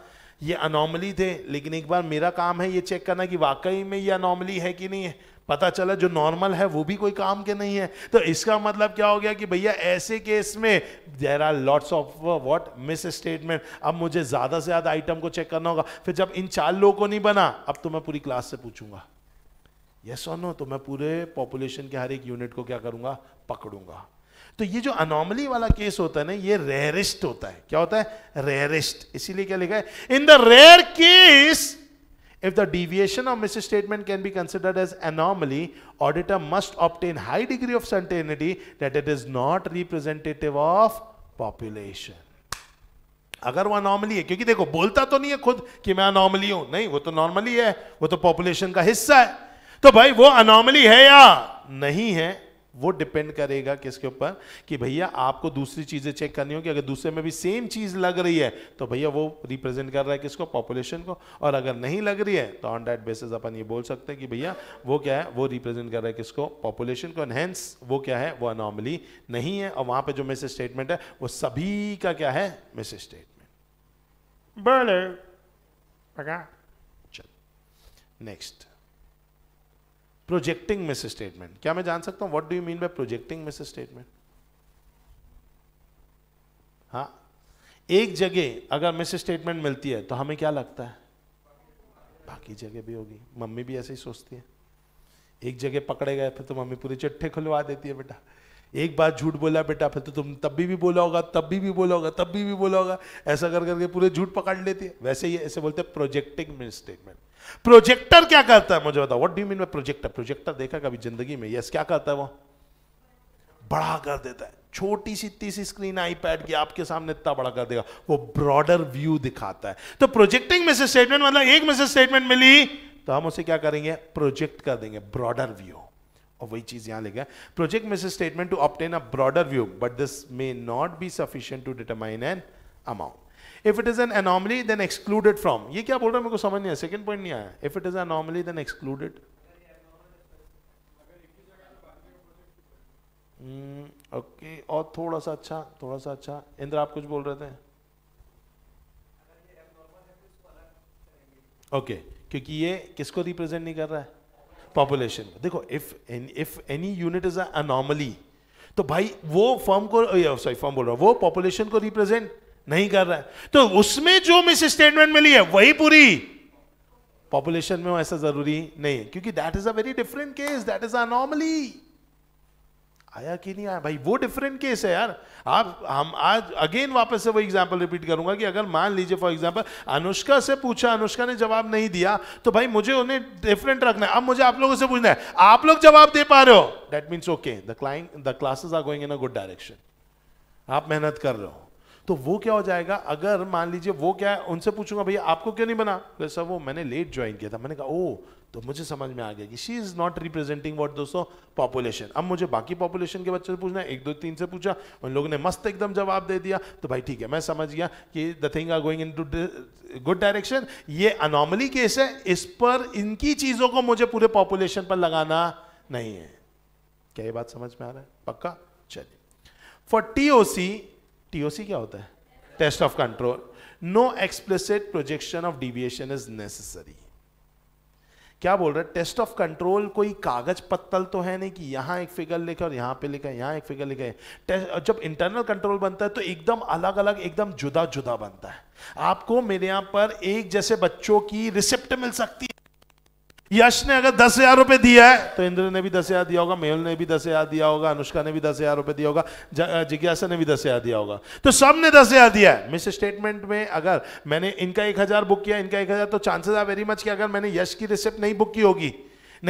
ये अनॉमली थे लेकिन एक बार मेरा काम है ये चेक करना कि वाकई में ये अनॉमली है कि नहीं है पता चला जो नॉर्मल है वो भी कोई काम के नहीं है तो इसका मतलब क्या हो गया कि भैया ऐसे केस में there are lots of what misstatement अब मुझे ज़्यादा से ज़्यादा आइटम को चेक करना होगा फिर जब इन चार लोगों को नहीं बना अब तो मैं पूरी क्लास से पूछूंगा यस और नो तो मैं पूरे पॉपुलेशन के हर एक यूनिट को क्या करूंगा पकड़ूंगा तो ये जो अनोमली वाला केस होता है ना ये रेयरिस्ट होता है क्या होता है रेयरिस्ट इसीलिए क्या लिखा है in the rare case If the deviation of misstatement statement can be considered as anomaly, auditor must obtain high degree of certainty that it is not representative of population. अगर वो अनॉमली है क्योंकि देखो बोलता तो नहीं है खुद कि मैं अनॉमली हूं नहीं वो तो नॉर्मली है वो तो पॉपुलेशन का हिस्सा है तो भाई वो अनॉमली है या नहीं है वो डिपेंड करेगा किसके ऊपर कि भैया आपको दूसरी चीज़ें चेक करनी होगी अगर दूसरे में भी सेम चीज़ लग रही है तो भैया वो रिप्रेजेंट कर रहा है किसको पॉपुलेशन को और अगर नहीं लग रही है तो ऑन डैट बेसिस अपन ये बोल सकते हैं कि भैया वो क्या है वो रिप्रेजेंट कर रहा है किसको पॉपुलेशन को एनहेंस वो क्या है वो अनॉमली नहीं है और वहां पर जो मेसेज स्टेटमेंट है वो सभी का क्या है मेसेज स्टेटमेंट बोले नेक्स्ट प्रोजेक्टिंग मिस स्टेटमेंट क्या मैं जान सकता हूं what do you mean by projecting misstatement हाँ एक जगह अगर मिस स्टेटमेंट मिलती है तो हमें क्या लगता है बाकी जगह भी होगी मम्मी भी ऐसे ही सोचती है एक जगह पकड़े गए फिर तो मम्मी पूरे चिट्ठे खुलवा देती है बेटा एक बार झूठ बोला बेटा फिर तो तुम तब भी भी बोला होगा तब भी भी बोला होगा तब भी भी बोला होगा ऐसा कर करके पूरे झूठ पकड़ लेती है वैसे ही ऐसे बोलते हैं प्रोजेक्टिंग मिस स्टेटमेंट प्रोजेक्टर क्या करता है मुझे बताओ what do mean by projector projector देखा कभी जिंदगी में यस क्या करता है वो बड़ा कर देता है छोटी सी तीस स्क्रीन आईपैड की आपके सामने इतना बड़ा कर देगा वो ब्रॉडर व्यू दिखाता है तो प्रोजेक्टिंग मैसेज स्टेटमेंट मतलब एक मैसेज स्टेटमेंट मिली तो हम उसे क्या करेंगे प्रोजेक्ट कर देंगे ब्रॉडर व्यू और वही चीज यहां लिखा है project misstatement to obtain a broader view but this may not be sufficient to determine an amount if it is an anomaly then excluded from ये क्या बोल रहा है मेरे को समझ नहीं आया सेकंड पॉइंट नहीं आया if it is anomaly then excluded okay और थोड़ा सा अच्छा थोड़ा सा अच्छा इंद्र आप कुछ बोल रहे थे ओके okay, क्योंकि ये किसको रिप्रेजेंट नहीं कर रहा है पॉपुलेशन को देखो if if any unit is anomaly तो भाई वो फॉर्म को सॉरी oh फॉर्म बोल रहा हूँ वो पॉपुलेशन को रिप्रेजेंट नहीं कर रहा है तो उसमें जो मिस स्टेटमेंट मिली है वही पूरी पॉपुलेशन में ऐसा जरूरी नहीं है क्योंकि that is a very different case that is anomaly आया कि नहीं आया भाई वो डिफरेंट केस है यार आप हम आज अगेन वापस से वो एग्जांपल रिपीट करूंगा कि अगर मान लीजिए फॉर एग्जांपल अनुष्का से पूछा अनुष्का ने जवाब नहीं दिया तो भाई मुझे उन्हें डिफरेंट रखना है अब मुझे आप लोगों से पूछना है आप लोग जवाब दे पा रहे हो that means okay the cling the classes are going in a good direction आप मेहनत कर रहे हो तो वो क्या हो जाएगा अगर मान लीजिए वो क्या है उनसे पूछूंगा भैया आपको क्यों नहीं बना तो सर वो मैंने लेट ज्वाइन किया था मैंने कहा ओ तो मुझे समझ में आ गया कि she is not representing what दोस्तों पॉपुलेशन अब मुझे बाकी पॉपुलेशन के बच्चों से पूछना है एक दो तीन से पूछा उन लोगों ने मस्त एकदम जवाब दे दिया तो भाई ठीक है मैं समझ गया कि the thing are going in to good direction ये अनॉमली केस है इस पर इनकी चीज़ों को मुझे पूरे पॉपुलेशन पर लगाना नहीं है क्या ये बात समझ में आ रहा है पक्का चलिए for T O C TOC क्या होता है test of control no explicit projection of deviation is necessary क्या बोल रहे टेस्ट ऑफ कंट्रोल कोई कागज पत्तल तो है नहीं कि यहां एक फिगर लिखा और यहां पे लिखा है यहां एक फिगर लिखा है जब इंटरनल कंट्रोल बनता है तो एकदम अलग अलग एकदम जुदा जुदा बनता है आपको मेरे यहां पर एक जैसे बच्चों की रिसिप्ट मिल सकती है यश ने अगर दस हजार रुपये दिया है तो इंद्र ने भी दस हजार दिया होगा मेहुल ने भी दस हजार दिया होगा अनुष्का ने भी दस हजार रुपए दिया होगा जिज्ञासा ने भी दस हजार दिया होगा तो सब ने दस हजार दिया है मिस स्टेटमेंट में अगर मैंने इनका एक हजार बुक किया इनका एक हजार तो चांसेस आर वेरी मच कि अगर मैंने यश की रिसिप्ट नहीं बुक की होगी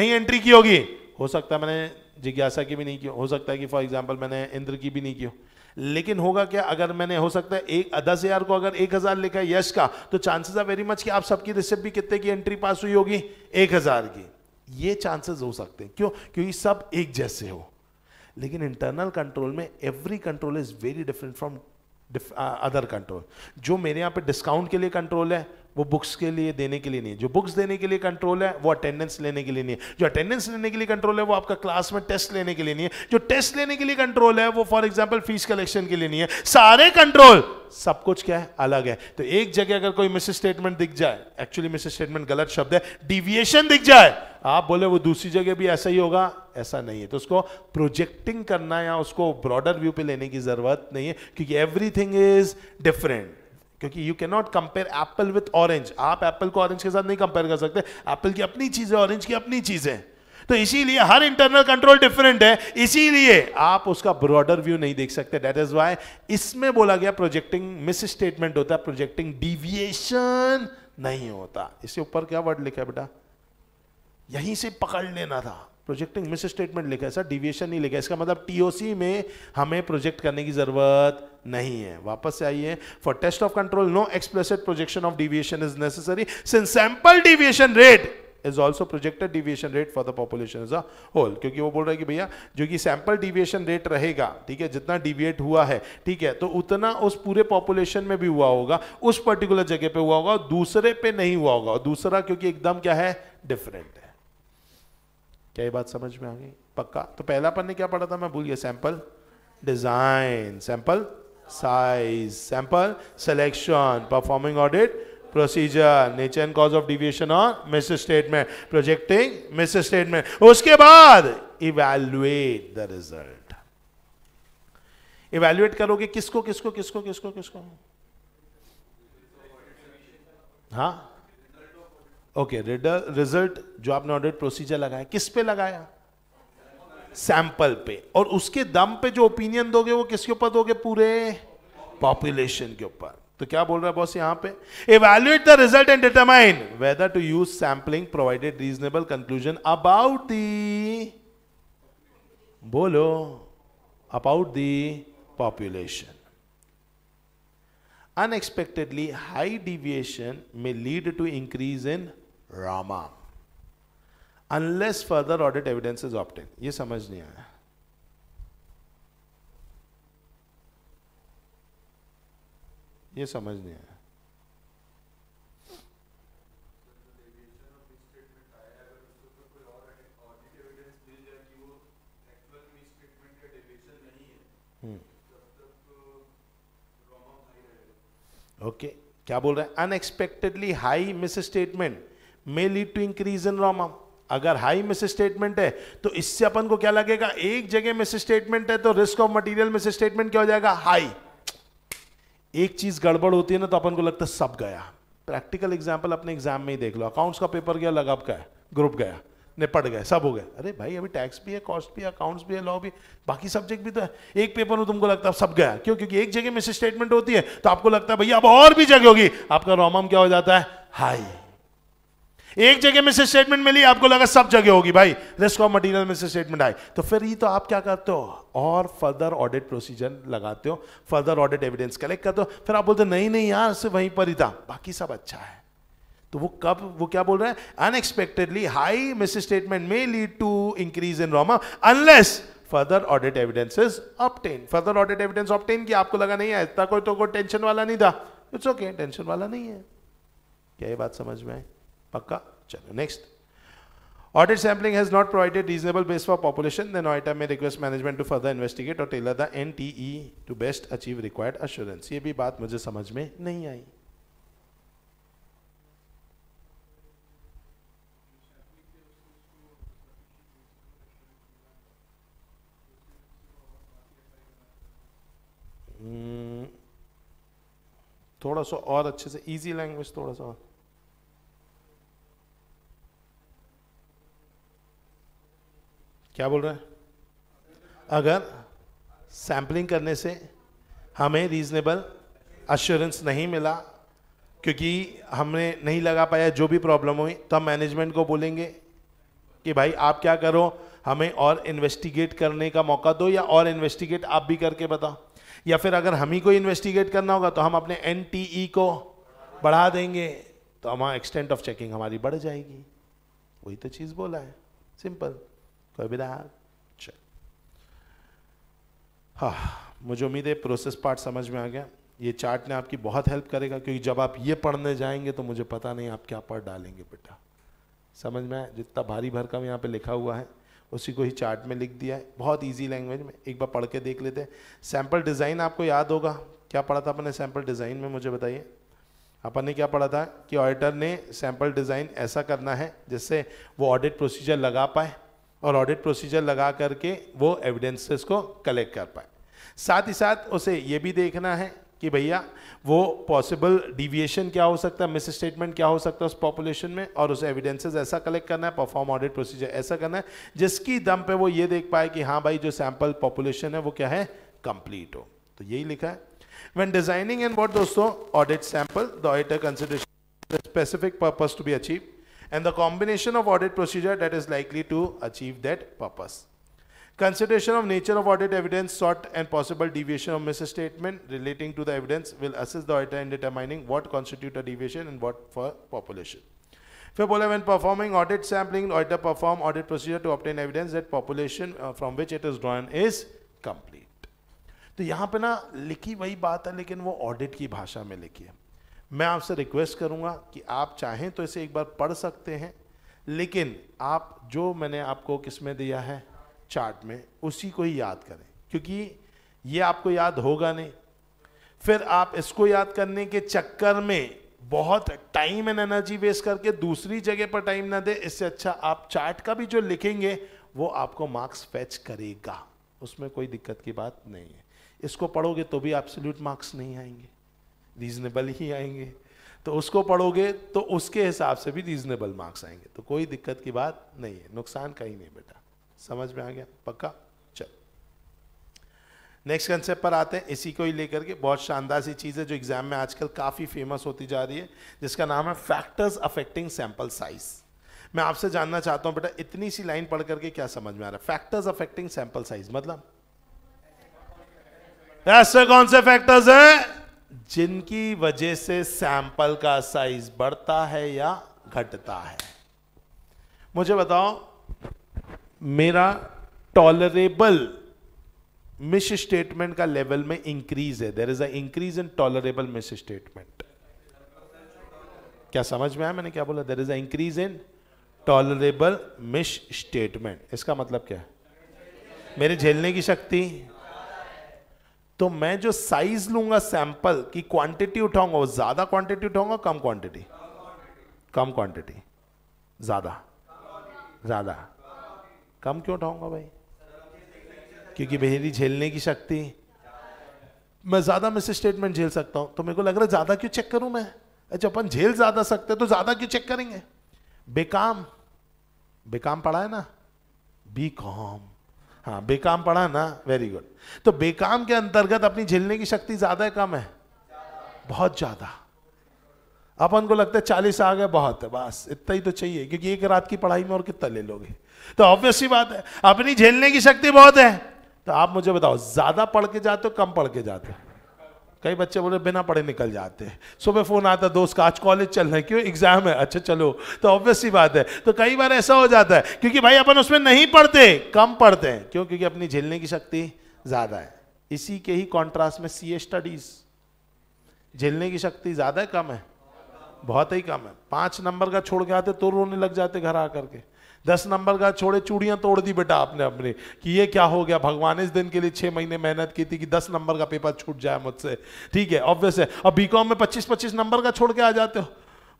नहीं एंट्री की होगी हो सकता मैंने जिज्ञासा की भी नहीं की हो सकता है कि फॉर एग्जाम्पल मैंने इंद्र की भी नहीं की हो लेकिन होगा क्या अगर मैंने हो सकता है एक दस हज़ार को अगर एक हज़ार लिखा यश का तो चांसेस आर वेरी मच कि आप सबकी रिसिप्ट भी कितने की एंट्री पास हुई होगी एक हज़ार की ये चांसेस हो सकते हैं क्यों क्योंकि सब एक जैसे हो लेकिन इंटरनल कंट्रोल में every control is very different from other control जो मेरे यहां पे डिस्काउंट के लिए कंट्रोल है वो बुक्स के लिए देने के लिए नहीं जो बुक्स देने के लिए कंट्रोल है वो अटेंडेंस लेने के लिए नहीं है जो अटेंडेंस लेने के लिए कंट्रोल है वो आपका क्लास में टेस्ट लेने के लिए नहीं है जो टेस्ट लेने के लिए कंट्रोल है वो फॉर एग्जाम्पल फीस कलेक्शन के लिए नहीं है सारे कंट्रोल सब कुछ क्या है अलग है तो एक जगह अगर कोई मिस स्टेटमेंट दिख जाए एक्चुअली मिस स्टेटमेंट गलत शब्द है डिविएशन दिख जाए आप बोले वो दूसरी जगह भी ऐसा ही होगा ऐसा नहीं है तो उसको प्रोजेक्टिंग करना या उसको ब्रॉडर व्यू पे लेने की जरूरत नहीं है क्योंकि एवरीथिंग इज डिफरेंट क्योंकि you can not compare Apple with orange आप एप्पल को ऑरेंज के साथ नहीं कंपेयर कर सकते एप्पल की अपनी है ऑरेंज की अपनी चीज है तो इसीलिए हर इंटरनल कंट्रोल डिफरेंट है इसीलिए आप उसका ब्रॉडर व्यू नहीं देख सकते दैट इज वाई इसमें बोला गया प्रोजेक्टिंग मिस स्टेटमेंट होता है प्रोजेक्टिंग डिविएशन नहीं होता इसके ऊपर क्या वर्ड लिखा है बेटा यहीं से पकड़ लेना था प्रोजेक्टिंग मिस स्टेटमेंट लिखा है सर डिविएशन नहीं लिखा इसका मतलब टीओसी में हमें प्रोजेक्ट करने की जरूरत नहीं है वापस से आइए for test of control no explicit projection of deviation is necessary since sample deviation rate is also projected deviation rate for the population is a whole क्योंकि वो बोल रहा है कि भैया जो कि सैंपल डिविएशन रेट रहेगा ठीक है जितना डिविएट हुआ है ठीक है तो उतना उस पूरे पॉपुलेशन में भी हुआ होगा उस पर्टिकुलर जगह पे हुआ होगा दूसरे पे नहीं हुआ होगा और दूसरा क्योंकि एकदम क्या है डिफरेंट है क्या ये बात समझ में आ गई पक्का तो पहला पन्ने क्या पढ़ा था मैं भूल गया sample design sample size sample selection performing audit procedure nature and cause of deviation on miss statement projecting miss statement उसके बाद evaluate the result evaluate करोगे किसको किसको किसको किसको किसको हाँ ओके रिजल्ट जो आपने ऑडिट प्रोसीजर लगाया किस पे लगाया सैंपल पे और उसके दम पे जो ओपिनियन दोगे वो किसके ऊपर दोगे पूरे पॉपुलेशन के ऊपर तो क्या बोल रहा है बॉस यहां पे evaluate the result and determine whether to use sampling provided reasonable conclusion about the बोलो about the population unexpectedly high deviation में lead to increase in ROMM unless further audit evidence is obtain ये समझ नहीं आया ये समझ नहीं आया हम्म। Okay okay. क्या बोल रहे हैं unexpectedly high misstatement may lead to increase in ROMM अगर हाई मिस स्टेटमेंट है तो इससे अपन को क्या लगेगा एक जगह मिस स्टेटमेंट है तो risk of material misstatement क्या हो जाएगा हाई एक चीज गड़बड़ होती है ना तो अपन को लगता है सब गया प्रैक्टिकल एग्जाम्पल अपने एग्जाम में ही देख लो अकाउंट्स का पेपर गया लगभ का है ग्रुप गया निपट गए सब हो गए अरे भाई अभी टैक्स भी है कॉस्ट भी है अकाउंट्स भी है लॉ भी बाकी सब्जेक्ट भी तो है एक पेपर में तुमको लगता है सब गया क्यों क्योंकि एक जगह मिस स्टेटमेंट होती है तो आपको लगता है भैया अब और भी जगह होगी आपका रोमम क्या हो जाता है हाई एक जगह में से स्टेटमेंट मिली आपको लगा सब जगह होगी भाई रिस्क ऑफ मटेरियल में से स्टेटमेंट आए तो फिर ये तो आप क्या करते हो और फर्दर ऑडिट प्रोसीजर लगाते हो फर्दर ऑडिट एविडेंस कलेक्ट करते हो फिर आप बोलते हो नहीं नहीं यार सिर्फ वहीं पर ही था बाकी सब अच्छा है तो वो कब वो क्या बोल रहे हैं अनएक्सपेक्टेडली हाई मिस स्टेटमेंट में lead to increase in ROMM unless further audit evidence is obtain further audit evidence obtain किया आपको लगा नहीं है इतना कोई तो कोई टेंशन वाला नहीं था इट्स ओके टेंशन वाला नहीं है क्या ये बात समझ में आई पक्का चलो next audit sampling has not provided reasonable base for population then item में request management to further investigate और tailor the N T E to best achieve required assurance ये भी बात मुझे समझ में नहीं आई hmm. थोड़ा सा और अच्छे से इजी लैंग्वेज थोड़ा सा और क्या बोल रहा है अगर सैम्पलिंग करने से हमें रीजनेबल अश्योरेंस नहीं मिला क्योंकि हमने नहीं लगा पाया जो भी प्रॉब्लम हुई तो हम मैनेजमेंट को बोलेंगे कि भाई आप क्या करो हमें और इन्वेस्टिगेट करने का मौका दो या और इन्वेस्टिगेट आप भी करके बताओ या फिर अगर हम ही को इन्वेस्टिगेट करना होगा तो हम अपने एन e को बढ़ा देंगे तो हमारा एक्सटेंट ऑफ चेकिंग हमारी बढ़ जाएगी वही तो चीज़ बोला है सिंपल कबीराज चल हाँ मुझे उम्मीद है प्रोसेस पार्ट समझ में आ गया ये चार्ट ने आपकी बहुत हेल्प करेगा क्योंकि जब आप ये पढ़ने जाएंगे तो मुझे पता नहीं आप क्या पढ़ डालेंगे बेटा समझ में आया जितना भारी भर का यहाँ पे लिखा हुआ है उसी को ही चार्ट में लिख दिया है बहुत इजी लैंग्वेज में एक बार पढ़ के देख लेते हैं सैम्पल डिज़ाइन आपको याद होगा क्या पढ़ा था अपने सैम्पल डिज़ाइन में मुझे बताइए अपन ने क्या पढ़ा था कि ऑडिटर ने सैम्पल डिज़ाइन ऐसा करना है जिससे वो ऑडिट प्रोसीजर लगा पाए और ऑडिट प्रोसीजर लगा करके वो एविडेंसेस को कलेक्ट कर पाए साथ ही साथ उसे ये भी देखना है कि भैया वो पॉसिबल डिविएशन क्या हो सकता है मिस स्टेटमेंट क्या हो सकता है उस पॉपुलेशन में और उसे एविडेंसेस ऐसा कलेक्ट करना है परफॉर्म ऑडिट प्रोसीजर ऐसा करना है जिसकी दम पे वो ये देख पाए कि हाँ भाई जो सैंपल पॉपुलेशन है वो क्या है कंप्लीट हो तो यही लिखा है वेन डिजाइनिंग एंड वॉट दोस्तों audit sample the auditor considers the specific purpose and the combination of audit procedure that is likely to achieve that purpose. Consideration of nature of audit evidence sought and possible deviation of misstatement relating to the evidence will assist the auditor in determining what constitute a deviation and what for population. Fibula, when performing audit sampling, auditor perform audit procedure to obtain evidence that population uh, from which it is drawn is complete. तो यहाँ पे ना लिखी वही बात है लेकिन वो ऑडिट की भाषा में लिखी है मैं आपसे रिक्वेस्ट करूंगा कि आप चाहें तो इसे एक बार पढ़ सकते हैं लेकिन आप जो मैंने आपको किस में दिया है चार्ट में उसी को ही याद करें क्योंकि ये आपको याद होगा नहीं फिर आप इसको याद करने के चक्कर में बहुत टाइम एंड एनर्जी वेस्ट करके दूसरी जगह पर टाइम ना दे इससे अच्छा आप चार्ट का भी जो लिखेंगे वो आपको मार्क्स फैच करेगा उसमें कोई दिक्कत की बात नहीं है इसको पढ़ोगे तो भी एब्सोल्यूट मार्क्स नहीं आएंगे रीजनेबल ही आएंगे तो उसको पढ़ोगे तो उसके हिसाब से भी रीजनेबल मार्क्स आएंगे तो कोई दिक्कत की बात नहीं है नुकसान कहीं नहीं बेटा समझ में आ गया पक्का चल नेक्स्ट कंसेप्ट पर आते हैं इसी को ही लेकर के बहुत शानदार सी चीज़ है जो एग्जाम में आजकल काफ़ी फेमस होती जा रही है जिसका नाम है फैक्टर्स अफेक्टिंग सैंपल साइज मैं आपसे जानना चाहता हूँ बेटा इतनी सी लाइन पढ़ करके क्या समझ में आ रहा है फैक्टर्स अफेक्टिंग सैंपल साइज मतलब ऐसे कौन से फैक्टर्स हैं जिनकी वजह से सैंपल का साइज बढ़ता है या घटता है मुझे बताओ मेरा टॉलरेबल मिस स्टेटमेंट का लेवल में इंक्रीज है there is a increase in tolerable misstatement क्या समझ में आया मैंने क्या बोला there is a increase in tolerable misstatement इसका मतलब क्या है मेरे झेलने की शक्ति तो मैं जो साइज लूंगा सैंपल की क्वांटिटी उठाऊंगा वो ज्यादा क्वांटिटी उठाऊंगा कम क्वांटिटी कम क्वांटिटी ज्यादा ज्यादा कम क्यों उठाऊंगा भाई क्योंकि मेरी झेलने की शक्ति मैं ज्यादा मिस स्टेटमेंट झेल सकता हूं तो मेरे को लग रहा है ज्यादा क्यों चेक करूं मैं अच्छा अपन झेल ज्यादा सकते तो ज्यादा क्यों चेक करेंगे बेकाम बेकाम पढ़ा है ना बी कॉम हाँ बेकाम पढ़ा ना वेरी गुड तो बेकाम के अंतर्गत अपनी झेलने की शक्ति ज्यादा है कम है बहुत ज्यादा अपन को लगता है चालीस आ गए बहुत है बस इतना ही तो चाहिए क्योंकि एक रात की पढ़ाई में और कितना ले लोगे तो ऑब्वियसली बात है अपनी झेलने की शक्ति बहुत है तो आप मुझे बताओ ज्यादा पढ़ के जाते हो कम पढ़ के जाते हो कई बच्चे बोले बिना पढ़े निकल जाते हैं सुबह फ़ोन आता दोस्त का आज कॉलेज चल रहे हैं क्यों एग्ज़ाम है अच्छा चलो तो ऑब्वियस ही बात है तो कई बार ऐसा हो जाता है क्योंकि भाई अपन उसमें नहीं पढ़ते कम पढ़ते हैं क्यों क्योंकि अपनी झेलने की शक्ति ज़्यादा है इसी के ही कॉन्ट्रास्ट में सी स्टडीज़ झेलने की शक्ति ज़्यादा है कम है बहुत ही कम है पाँच नंबर का छोड़ के आते तो रोने लग जाते घर आकर के दस नंबर का छोड़े चूड़ियां तोड़ दी बेटा आपने अपने कि ये क्या हो गया भगवान इस दिन के लिए छह महीने मेहनत की थी कि दस नंबर का पेपर छूट जाए मुझसे ठीक है ऑब्वियस है अब बी में पच्चीस पच्चीस नंबर का छोड़ के आ जाते हो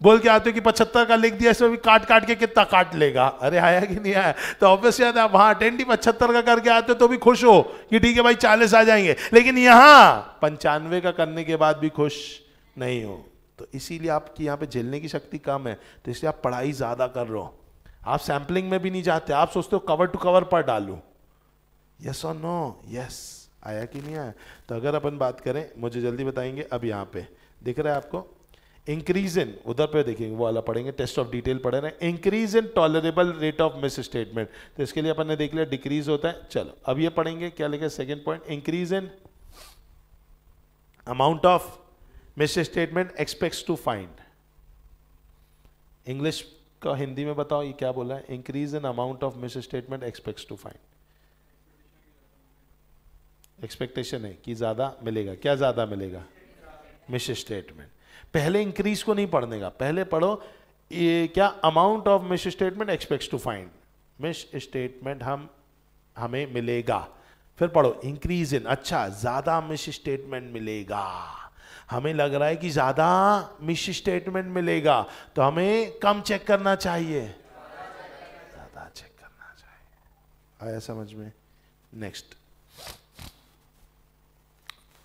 बोल के आते हो कि पचहत्तर का लिख दिया इसमें भी काट काट के कितना काट लेगा अरे आया कि नहीं आया तो ऑब्वियस याद आप वहाँ अटेंडी पचहत्तर का करके आते हो तो भी खुश हो कि ठीक है भाई चालीस आ जाएंगे लेकिन यहाँ पंचानवे का करने के बाद भी खुश नहीं हो तो इसीलिए आपकी यहाँ पे झेलने की शक्ति कम है तो इसलिए आप पढ़ाई ज़्यादा कर रहे हो आप सैंपलिंग में भी नहीं जाते आप सोचते हो कवर टू कवर पर डालू यस और नो यस आया कि नहीं आया तो अगर अपन बात करें मुझे जल्दी बताएंगे अब यहाँ पे दिख रहा है आपको इंक्रीज इन उधर पे देखेंगे वो वाला पढ़ेंगे टेस्ट ऑफ डिटेल पढ़े रहे increase in tolerable rate of misstatement तो इसके लिए अपन ने देख लिया डिक्रीज होता है चलो अब ये पढ़ेंगे क्या लिखा second point increase in amount of misstatement expect to find English का हिंदी में बताओ ये क्या बोला है increase in amount of misstatement expect to find expectation है कि ज़्यादा मिलेगा क्या ज़्यादा मिलेगा मिस स्टेटमेंट पहले इंक्रीज को नहीं पढ़ने का पहले पढ़ो ये क्या amount of misstatement expect to find misstatement हम हमें मिलेगा फिर पढ़ो इंक्रीज इन अच्छा ज़्यादा मिस स्टेटमेंट मिलेगा हमें लग रहा है कि ज़्यादा मिस स्टेटमेंट मिलेगा तो हमें कम चेक करना चाहिए ज़्यादा चेक करना चाहिए आया समझ में नेक्स्ट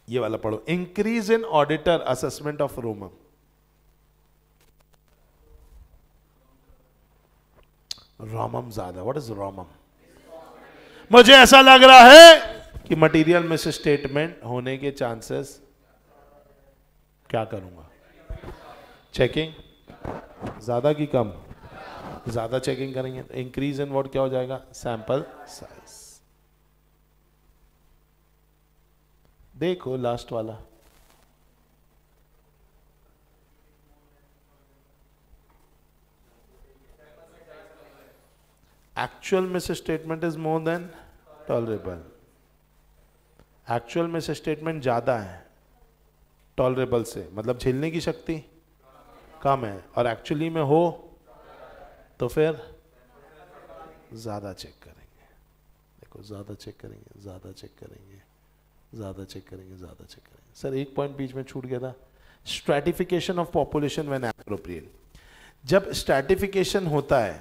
ये वाला पढ़ो increase in auditor assessment of ROMM ROMM ज्यादा व्हाट इज रोमम मुझे ऐसा लग रहा है कि मटेरियल मिस स्टेटमेंट होने के चांसेस क्या करूंगा चेकिंग ज़्यादा की कम ज़्यादा चेकिंग करेंगे तो इंक्रीज इन वर्ड क्या हो जाएगा सैंपल साइज देखो लास्ट वाला एक्चुअल में से statement is more than tolerable actual में से स्टेटमेंट ज़्यादा है टॉलरेबल से मतलब झेलने की शक्ति कम है और एक्चुअली में हो तो फिर ज़्यादा चेक करेंगे देखो ज़्यादा चेक करेंगे ज़्यादा चेक करेंगे ज़्यादा चेक करेंगे ज़्यादा चेक करेंगे सर एक पॉइंट बीच में छूट गया था stratification of population when appropriate जब स्ट्रेटिफिकेशन होता है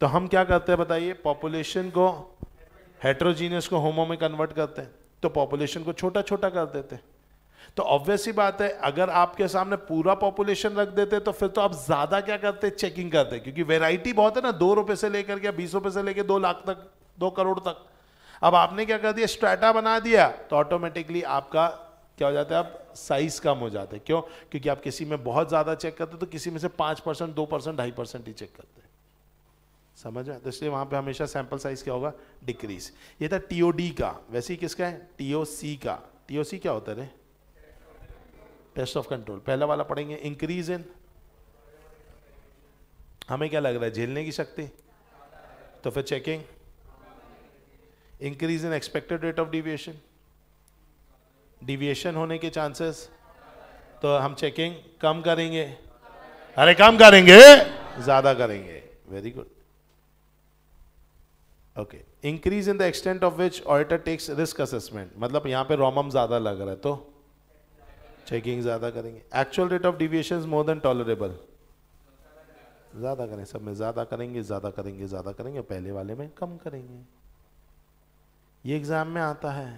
तो हम क्या करते हैं बताइए पॉपुलेशन को हेट्रोजीनियस को होमो में कन्वर्ट करते हैं तो पॉपुलेशन को छोटा छोटा कर देते हैं तो ऑब्वियस ही बात है अगर आपके सामने पूरा पॉपुलेशन रख देते तो फिर तो आप ज़्यादा क्या करते चेकिंग करते क्योंकि वेराइटी बहुत है ना दो रुपए से लेकर के बीस रुपए से लेकर दो लाख तक दो करोड़ तक अब आपने क्या कर दिया स्ट्रेटा बना दिया तो ऑटोमेटिकली आपका क्या हो जाता है अब साइज कम हो जाते हैं क्यों क्योंकि आप किसी में बहुत ज़्यादा चेक करते तो किसी में से पांच परसेंट दो परसेंट ढाई परसेंट ही चेक करते हैं समझ में तो इसलिए वहां पे हमेशा सैंपल साइज क्या होगा डिक्रीज ये था टी का वैसे ही किसका है टी का टी क्या होता है टेस्ट ऑफ कंट्रोल पहला वाला पढ़ेंगे इंक्रीज इन हमें क्या लग रहा है झेलने की शक्ति तो फिर checking increase in expected rate of deviation deviation होने के चांसेस तो हम चेकिंग कम करेंगे अरे कम करेंगे ज्यादा करेंगे very good okay increase in the extent of which auditor takes risk assessment मतलब यहां पे रोमम ज्यादा लग रहा है तो चेकिंग ज़्यादा करेंगे actual rate of deviation more than tolerable ज़्यादा करें सब में ज़्यादा करेंगे ज़्यादा करेंगे ज़्यादा करेंगे पहले वाले में कम करेंगे ये एग्ज़ाम में आता है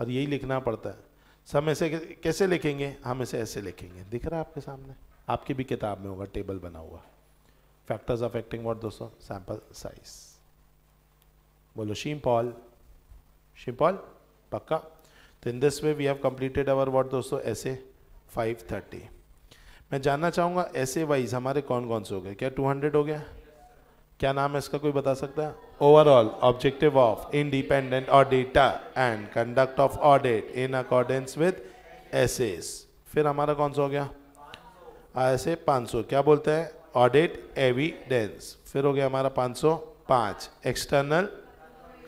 और यही लिखना पड़ता है सब ऐसे कैसे लिखेंगे हम इसे ऐसे लिखेंगे दिख रहा है आपके सामने आपकी भी किताब में होगा टेबल बना हुआ फैक्टर्स अफेक्टिंग वॉट दोस्तों सैंपल साइज बोलो शिम पॉल शिम पॉल पक्का तो in this way we have completed our what दोस्तों ऐसे थर्टी मैं जानना चाहूँगा ऐसे वाइज हमारे कौन कौन से हो गए क्या टू हंड्रेड हो गया क्या नाम है इसका कोई बता सकता है overall objective of independent auditor and conduct of audit in accordance with SAs फिर हमारा कौन सा हो गया ऐसे 500 क्या बोलते हैं ऑडिट एविडेंस फिर हो गया हमारा 505 एक्सटर्नल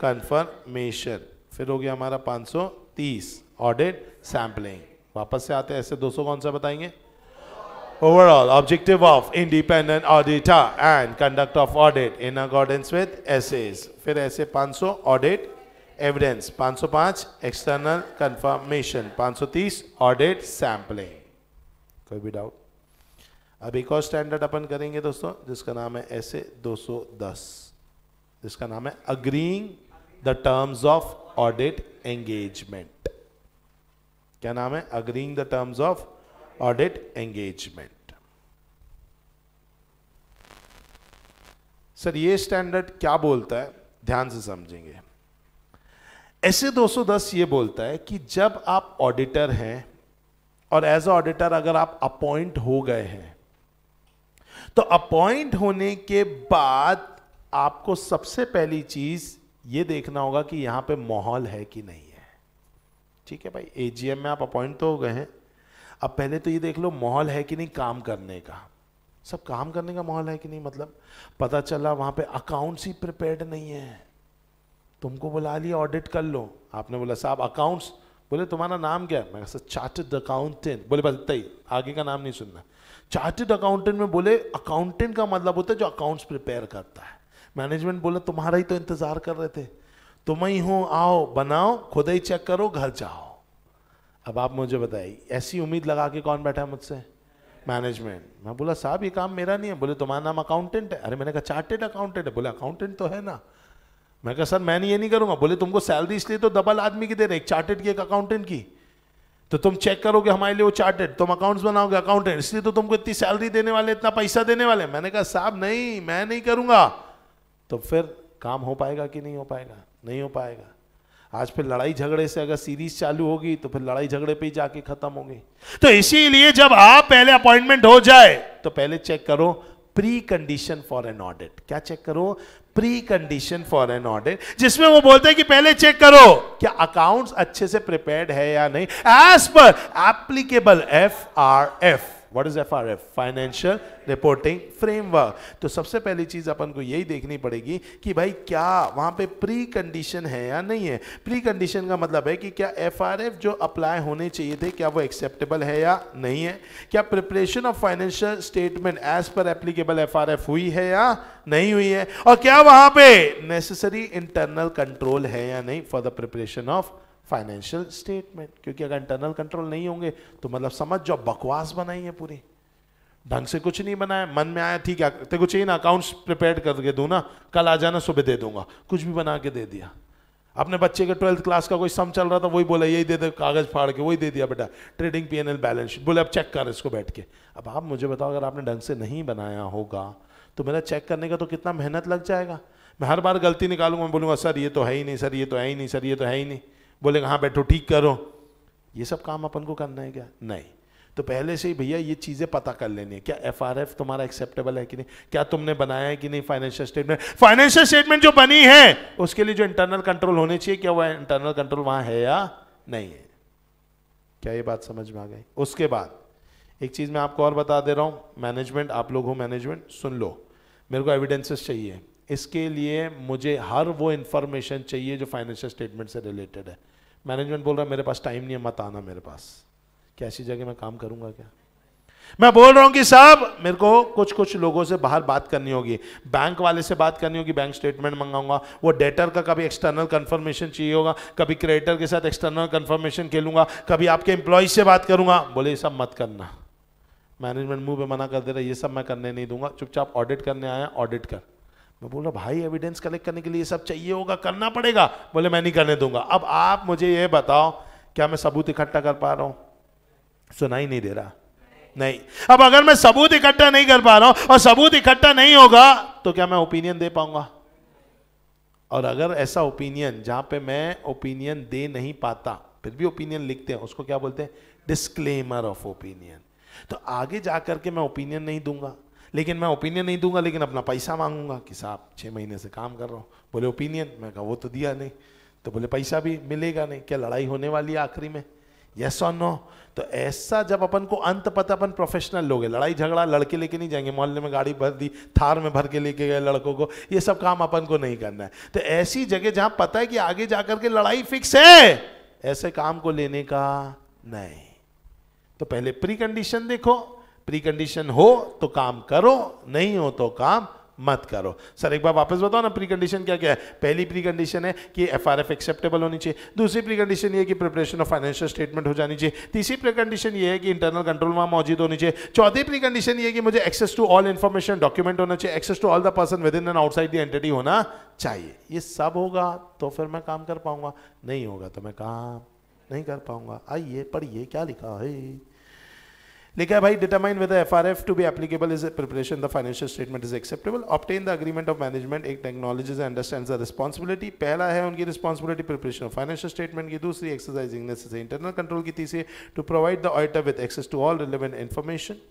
कंफर्मेशन फिर हो गया हमारा सौ तीस ऑडिट सैम्पलिंग वापस से आते हैं ऐसे दो कौन सा बताएंगे overall objective of independent auditor and conduct of audit in accordance with SAs फिर ऐसे 500 audit evidence 505 external confirmation 530 audit sampling कोई भी डाउट अब एक और स्टैंडर्ड अपन करेंगे दोस्तों जिसका नाम है ऐसे 210 जिसका नाम है agreeing the terms of audit engagement क्या नाम है agreeing the terms of audit engagement sir ये स्टैंडर्ड क्या बोलता है ध्यान से समझेंगे ऐसे 210 ये बोलता है कि जब आप ऑडिटर हैं और एज ऑडिटर अगर आप अपॉइंट हो गए हैं तो अपॉइंट होने के बाद आपको सबसे पहली चीज ये देखना होगा कि यहाँ पे माहौल है कि नहीं है ठीक है भाई एजीएम में आप अपॉइंट तो हो गए हैं अब पहले तो ये देख लो माहौल है कि नहीं काम करने का सब काम करने का माहौल है कि नहीं मतलब पता चला वहाँ पे अकाउंट्स ही प्रिपेयर्ड नहीं है तुमको बुला लिया ऑडिट कर लो आपने बोला साहब अकाउंट्स बोले तुम्हारा नाम क्या है मैं सर अकाउंटेंट बोले बस ही आगे का नाम नहीं सुनना चार्टेड अकाउंटेंट में बोले अकाउंटेंट का मतलब होता है जो अकाउंट्स प्रिपेयर करता है मैनेजमेंट बोला तुम्हारा ही तो इंतजार कर रहे थे तुम ही हो आओ बनाओ खुद ही चेक करो घर जाओ अब आप मुझे बताइए ऐसी उम्मीद लगा के कौन बैठा है मुझसे मैनेजमेंट मैं बोला साहब ये काम मेरा नहीं है बोले तुम्हारा नाम अकाउंटेंट है अरे मैंने कहा चार्टेड अकाउंटेंट है बोले अकाउंटेंट तो है ना मैं कहा सर मैं नहीं ये नहीं करूंगा बोले तुमको सैलरी इसलिए तो डबल आदमी की दे रहे एक चार्टेड की एक अकाउंटेंट की तो तुम चेक करोगे हमारे लिए वो चार्टेड तुम अकाउंट्स बनाओगे अकाउंटेंट इसलिए तो तुमको इतनी सैलरी देने वाले इतना पैसा देने वाले मैंने कहा साहब नहीं मैं नहीं करूंगा तो फिर काम हो पाएगा कि नहीं हो पाएगा नहीं हो पाएगा आज फिर लड़ाई झगड़े से अगर सीरीज चालू होगी तो फिर लड़ाई झगड़े पे ही जाके खत्म होगी तो इसीलिए जब आप पहले अपॉइंटमेंट हो जाए तो पहले चेक करो precondition for an audit क्या चेक करो precondition for an audit जिसमें वो बोलते हैं कि पहले चेक करो क्या अकाउंट्स अच्छे से प्रिपेयर्ड है या नहीं as per applicable F R F what is FRF financial reporting framework तो सबसे पहली चीज अपन को यही देखनी पड़ेगी कि भाई क्या वहां पे प्री कंडीशन है या नहीं है प्री कंडीशन का मतलब है कि क्या एफआरएफ जो अप्लाई होने चाहिए थे क्या वो एक्सेप्टेबल है या नहीं है क्या preparation of financial statement as per applicable F हुई है या नहीं हुई है और क्या वहां पर नेसेसरी इंटरनल कंट्रोल है या नहीं for the preparation of financial statement क्योंकि अगर इंटरनल कंट्रोल नहीं होंगे तो मतलब समझ जाओ बकवास बनाई है पूरी ढंग से कुछ नहीं बनाया मन में आया ठीक है तेरे को चाहिए ना अकाउंट्स प्रिपेयर करके दो ना कल आ जाना सुबह दे दूंगा कुछ भी बना के दे दिया अपने बच्चे के ट्वेल्थ क्लास का कोई सम चल रहा था वही बोला यही दे दे कागज फाड़ के वही दे दिया बेटा trading P N L balance sheet बोले अब चेक कर इसको बैठ के अब आप मुझे बताओ अगर आपने ढंग से नहीं बनाया होगा तो मेरा चेक करने का तो कितना मेहनत लग जाएगा मैं हर बार गलती निकालूंगा मैं बोलूँगा सर ये तो है ही नहीं सर ये तो है ही नहीं सर ये तो है ही नहीं बोले हाँ बैठो ठीक करो ये सब काम अपन को करना है क्या नहीं तो पहले से ही भैया ये चीज़ें पता कर लेनी है क्या एफ तुम्हारा एक्सेप्टेबल है कि नहीं क्या तुमने बनाया है कि नहीं फाइनेंशियल स्टेटमेंट फाइनेंशियल स्टेटमेंट जो बनी है उसके लिए जो इंटरनल कंट्रोल होने चाहिए क्या वह इंटरनल कंट्रोल वहाँ है या नहीं है क्या ये बात समझ में आ गई उसके बाद एक चीज़ मैं आपको और बता दे रहा हूँ मैनेजमेंट आप लोग हो मैनेजमेंट सुन लो मेरे को एविडेंसेस चाहिए इसके लिए मुझे हर वो इन्फॉर्मेशन चाहिए जो फाइनेंशियल स्टेटमेंट से रिलेटेड है मैनेजमेंट बोल रहा है मेरे पास टाइम नहीं है मत आना मेरे पास क्या ऐसी जगह मैं काम करूंगा क्या मैं बोल रहा हूं कि साहब मेरे को कुछ कुछ लोगों से बाहर बात करनी होगी बैंक वाले से बात करनी होगी बैंक स्टेटमेंट मंगाऊंगा वो डेटर का कभी एक्सटर्नल कंफर्मेशन चाहिए होगा कभी क्रेडिटर के साथ एक्सटर्नल कंफर्मेशन खेलूंगा कभी आपके एम्प्लॉय से बात करूंगा बोले ये सब मत करना मैनेजमेंट मुंह पे मना कर दे रहा है ये सब मैं करने नहीं दूंगा चुपचाप ऑडिट करने आया ऑडिट कर मैं बोल रहा भाई एविडेंस कलेक्ट करने के लिए सब चाहिए होगा करना पड़ेगा बोले मैं नहीं करने दूंगा अब आप मुझे ये बताओ क्या मैं सबूत इकट्ठा कर पा रहा हूं सुनाई नहीं दे रहा नहीं अब अगर मैं सबूत इकट्ठा नहीं कर पा रहा हूं और सबूत इकट्ठा नहीं होगा तो क्या मैं ओपिनियन दे पाऊंगा और अगर ऐसा ओपिनियन जहां पे मैं ओपिनियन दे नहीं पाता फिर भी ओपिनियन लिखते हैं उसको क्या बोलते हैं डिस्क्लेमर ऑफ ओपिनियन तो आगे जाकर के मैं ओपिनियन नहीं दूंगा लेकिन मैं ओपिनियन नहीं दूंगा लेकिन अपना पैसा मांगूंगा कि साहब छः महीने से काम कर रहा हूँ बोले ओपिनियन मैं कहा वो तो दिया नहीं तो बोले पैसा भी मिलेगा नहीं क्या लड़ाई होने वाली है आखिरी में यस और नो तो ऐसा जब अपन को अंत पता अपन प्रोफेशनल लोग हैं लड़ाई झगड़ा लड़के लेके नहीं जाएंगे मोहल्ले में गाड़ी भर दी थार में भर के लेके गए लड़कों को ये सब काम अपन को नहीं करना है तो ऐसी जगह जहां पता है कि आगे जाकर के लड़ाई फिक्स है ऐसे काम को लेने का नहीं तो पहले प्री कंडीशन देखो प्री कंडीशन हो तो काम करो नहीं हो तो काम मत करो सर एक बार वापस बताओ ना प्री कंडीशन क्या क्या है पहली प्री कंडीशन है कि एफ आर एफ एक्सेप्टेबल होनी चाहिए दूसरी प्री कंडीशन ये है कि प्रिपरेशन ऑफ फाइनेंशियल स्टेटमेंट हो जानी चाहिए तीसरी प्री कंडीशन ये है कि इंटरनल कंट्रोल वहाँ मौजूद होनी चाहिए चौथी प्री कंडीशन ये है कि मुझे access to all information document होना चाहिए access to all the person within and outside the entity होना चाहिए ये सब होगा तो फिर मैं काम कर पाऊंगा नहीं होगा तो मैं काम नहीं कर पाऊंगा आइए पढ़िए क्या लिखा है लिखा है भाई determine with F R F to be applicable is preparation the financial statement is acceptable obtain the agreement of management acknowledge understand the responsibility पहला है उनकी responsibility preparation of financial statement की दूसरी एक्सरसाइजिंग नेसेसरी इंटरनल कंट्रोल की तीसरी to provide the auditor with access to all relevant information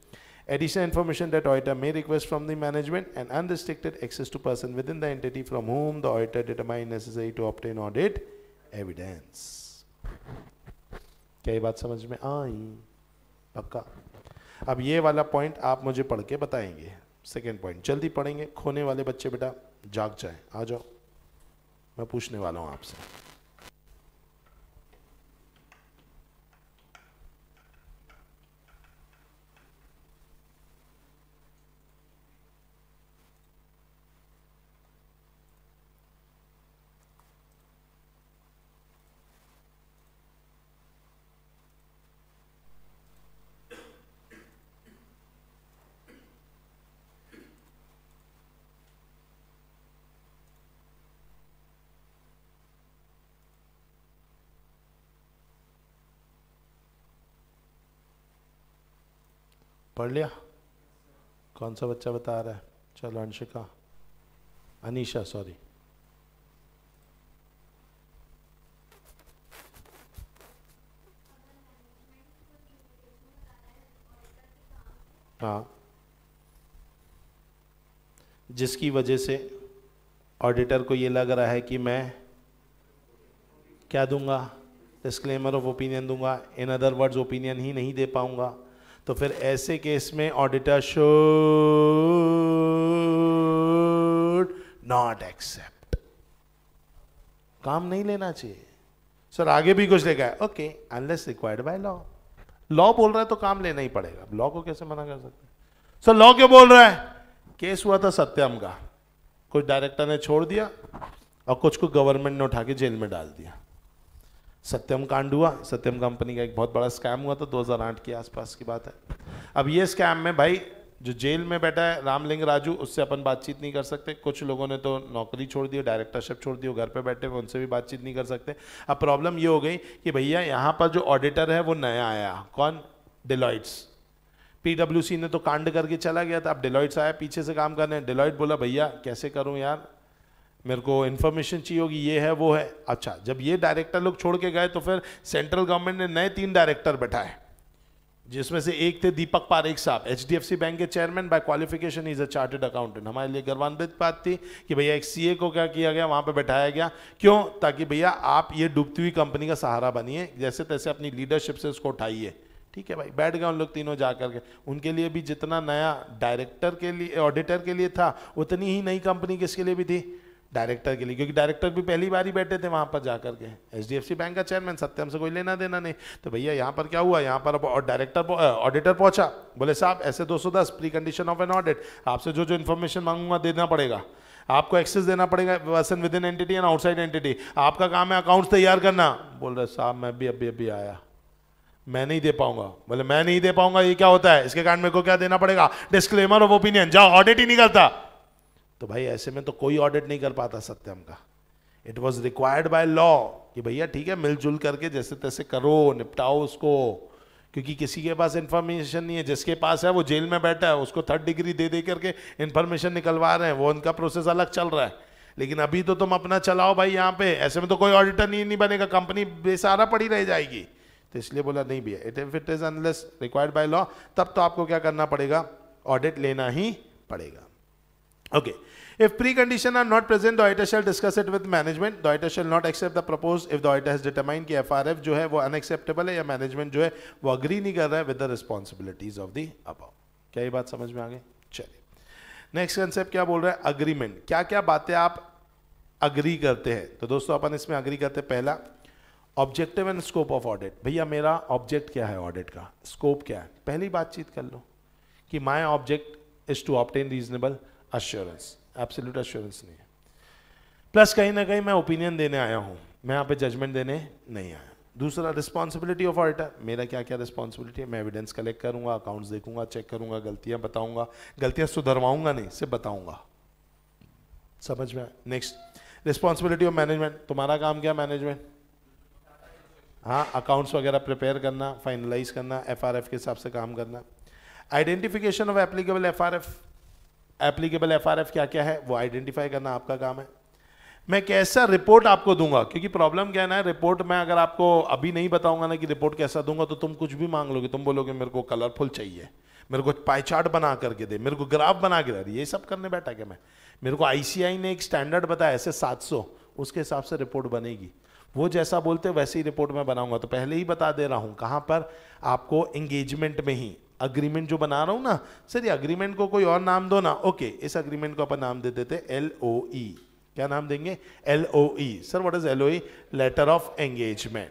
additional information that auditor may request from the management and unrestricted access to person within the entity from whom the auditor determine necessary to obtain audit evidence क्या ये बात समझ में आई पक्का अब ये वाला पॉइंट आप मुझे पढ़ के बताएंगे सेकेंड पॉइंट जल्दी पढ़ेंगे खोने वाले बच्चे बेटा जाग जाए आ जाओ मैं पूछने वाला हूँ आपसे पढ़ लिया कौन सा बच्चा बता रहा है चलो अंशिका अनीशा सॉरी हाँ जिसकी वजह से ऑडिटर को ये लग रहा है कि मैं क्या दूंगा डिस्क्लेमर ऑफ ओपिनियन दूंगा इन अदर वर्ड्स ओपिनियन ही नहीं दे पाऊंगा तो फिर ऐसे केस में ऑडिटर शुड नॉट एक्सेप्ट काम नहीं लेना चाहिए सर आगे भी कुछ लेगा okay unless required by law law बोल रहा है तो काम लेना ही पड़ेगा लॉ को कैसे मना कर सकते सर लॉ क्यों बोल रहा है केस हुआ था सत्यम का कुछ डायरेक्टर ने छोड़ दिया और कुछ को गवर्नमेंट ने उठा के जेल में डाल दिया सत्यम कांड हुआ सत्यम कंपनी का एक बहुत बड़ा स्कैम हुआ था 2008 के आसपास की बात है अब ये स्कैम में भाई जो जेल में बैठा है रामलिंग राजू उससे अपन बातचीत नहीं कर सकते कुछ लोगों ने तो नौकरी छोड़ दी डायरेक्टरशिप छोड़ दी घर पे बैठे हुए उनसे भी बातचीत नहीं कर सकते अब प्रॉब्लम ये हो गई कि भैया यहाँ पर जो ऑडिटर है वो नया आया कौन डिलॉइट्स पीडब्ल्यूसी ने तो कांड करके चला गया था अब डिलॉइट्स आया पीछे से काम करने डिलॉइट बोला भैया कैसे करूँ यार मेरे को इन्फॉर्मेशन चाहिए होगी ये है वो है अच्छा जब ये डायरेक्टर लोग छोड़ के गए तो फिर सेंट्रल गवर्नमेंट ने नए तीन डायरेक्टर बैठाए जिसमें से एक थे दीपक पारेख साहब एच बैंक के chairman by qualification is a chartered accountant हमारे लिए गर्वान्वित बात थी कि भैया एक ए को क्या किया गया वहाँ पे बैठाया गया क्यों ताकि भैया आप ये डूबती हुई कंपनी का सहारा बनिए जैसे तैसे अपनी लीडरशिप से उसको उठाइए ठीक है भाई बैठ गए उन लोग तीनों जा करके उनके लिए भी जितना नया डायरेक्टर के लिए ऑडिटर के लिए था उतनी ही नई कंपनी किसके लिए भी थी डायरेक्टर के लिए क्योंकि डायरेक्टर भी पहली बार ही बैठे थे वहां पर जाकर के एच बैंक का चेयरमैन सत्यम से कोई लेना देना नहीं तो भैया यहाँ पर क्या हुआ यहाँ पर डायरेक्टर ऑडिटर पहुंचा बोले साहब ऐसे 210 precondition of an audit आपसे जो जो इन्फॉर्मेशन मांगूंगा देना पड़ेगा आपको एक्सेस देना पड़ेगा person within entity and outside entity आपका काम है अकाउंट तैयार करना बोल रहे साहब मैं भी अभी अभी आया मैं नहीं दे पाऊंगा बोले मैं नहीं दे पाऊंगा ये क्या होता है इसके कारण मेरे को क्या देना पड़ेगा डिस्क्लेमर ऑफ ओपिनियन जाओ ऑडिट ही नहीं करता तो भाई ऐसे में तो कोई ऑडिट नहीं कर पाता सत्यम का it was required by law कि भैया ठीक है मिलजुल करके जैसे तैसे करो निपटाओ उसको क्योंकि किसी के पास इन्फॉर्मेशन नहीं है जिसके पास है वो जेल में बैठा है उसको थर्ड डिग्री दे दे करके इन्फॉर्मेशन निकलवा रहे हैं वो उनका प्रोसेस अलग चल रहा है लेकिन अभी तो तुम अपना चलाओ भाई यहाँ पे ऐसे में तो कोई ऑडिटर नहीं, नहीं बनेगा कंपनी बेसहारा पड़ी रह जाएगी तो इसलिए बोला नहीं भैया it if it is unless required by law तब तो आपको क्या करना पड़ेगा ऑडिट लेना ही पड़ेगा Okay. If precondition are not present, the auditor shall discuss it with management. The auditor shall not accept the proposed if the auditor has determined कि FRF जो है वो unacceptable है या management जो है वो agree नहीं कर रहा है with the responsibilities of the above. क्या ये बात समझ में आ गई? चलिए. नेक्स्ट कंसेप्ट क्या बोल रहा है अग्रीमेंट क्या क्या बातें आप अग्री करते हैं तो दोस्तों अपन इसमें अग्री करते हैं पहला objective and scope of audit भैया मेरा ऑब्जेक्ट क्या है ऑडिट का स्कोप क्या है पहली बातचीत कर लो कि my object is to obtain reasonable assurance absolute assurance नहीं है प्लस कहीं ना कहीं मैं ओपिनियन देने आया हूं मैं यहां पे जजमेंट देने नहीं आया दूसरा रिस्पॉन्सिबिलिटी ऑफ ऑडिटर मेरा क्या क्या रिस्पॉन्सिबिलिटी है मैं एविडेंस कलेक्ट करूंगा अकाउंट्स देखूंगा चेक करूंगा गलतियां बताऊंगा गलतियां सुधरवाऊंगा नहीं सिर्फ बताऊंगा समझ में नेक्स्ट रिस्पॉन्सिबिलिटी ऑफ मैनेजमेंट तुम्हारा काम क्या मैनेजमेंट हाँ अकाउंट्स वगैरह प्रिपेयर करना फाइनलाइज करना एफ के हिसाब से काम करना identification of applicable F applicable F क्या क्या है वो आइडेंटिफाई करना आपका काम है मैं कैसा रिपोर्ट आपको दूंगा क्योंकि प्रॉब्लम क्या है ना रिपोर्ट मैं अगर आपको अभी नहीं बताऊंगा ना कि रिपोर्ट कैसा दूंगा तो तुम कुछ भी मांग लोगे तुम बोलोगे मेरे को कलरफुल चाहिए मेरे को पाईचार्ट बना करके दे मेरे को ग्राफ बना के दे ये सब करने बैठा क्या मैं मेरे को आईसीआई ने एक स्टैंडर्ड बताया ऐसे सौ उसके हिसाब से रिपोर्ट बनेगी वो जैसा बोलते वैसे ही रिपोर्ट मैं बनाऊंगा तो पहले ही बता दे रहा हूँ कहाँ पर आपको एंगेजमेंट में ही अग्रीमेंट जो बना रहा हूं ना सर ये अग्रीमेंट को कोई और नाम दो ना ओके इस अग्रीमेंट को अपन नाम दे देते एल ओ ई क्या नाम देंगे L O E sir what is L O E letter of engagement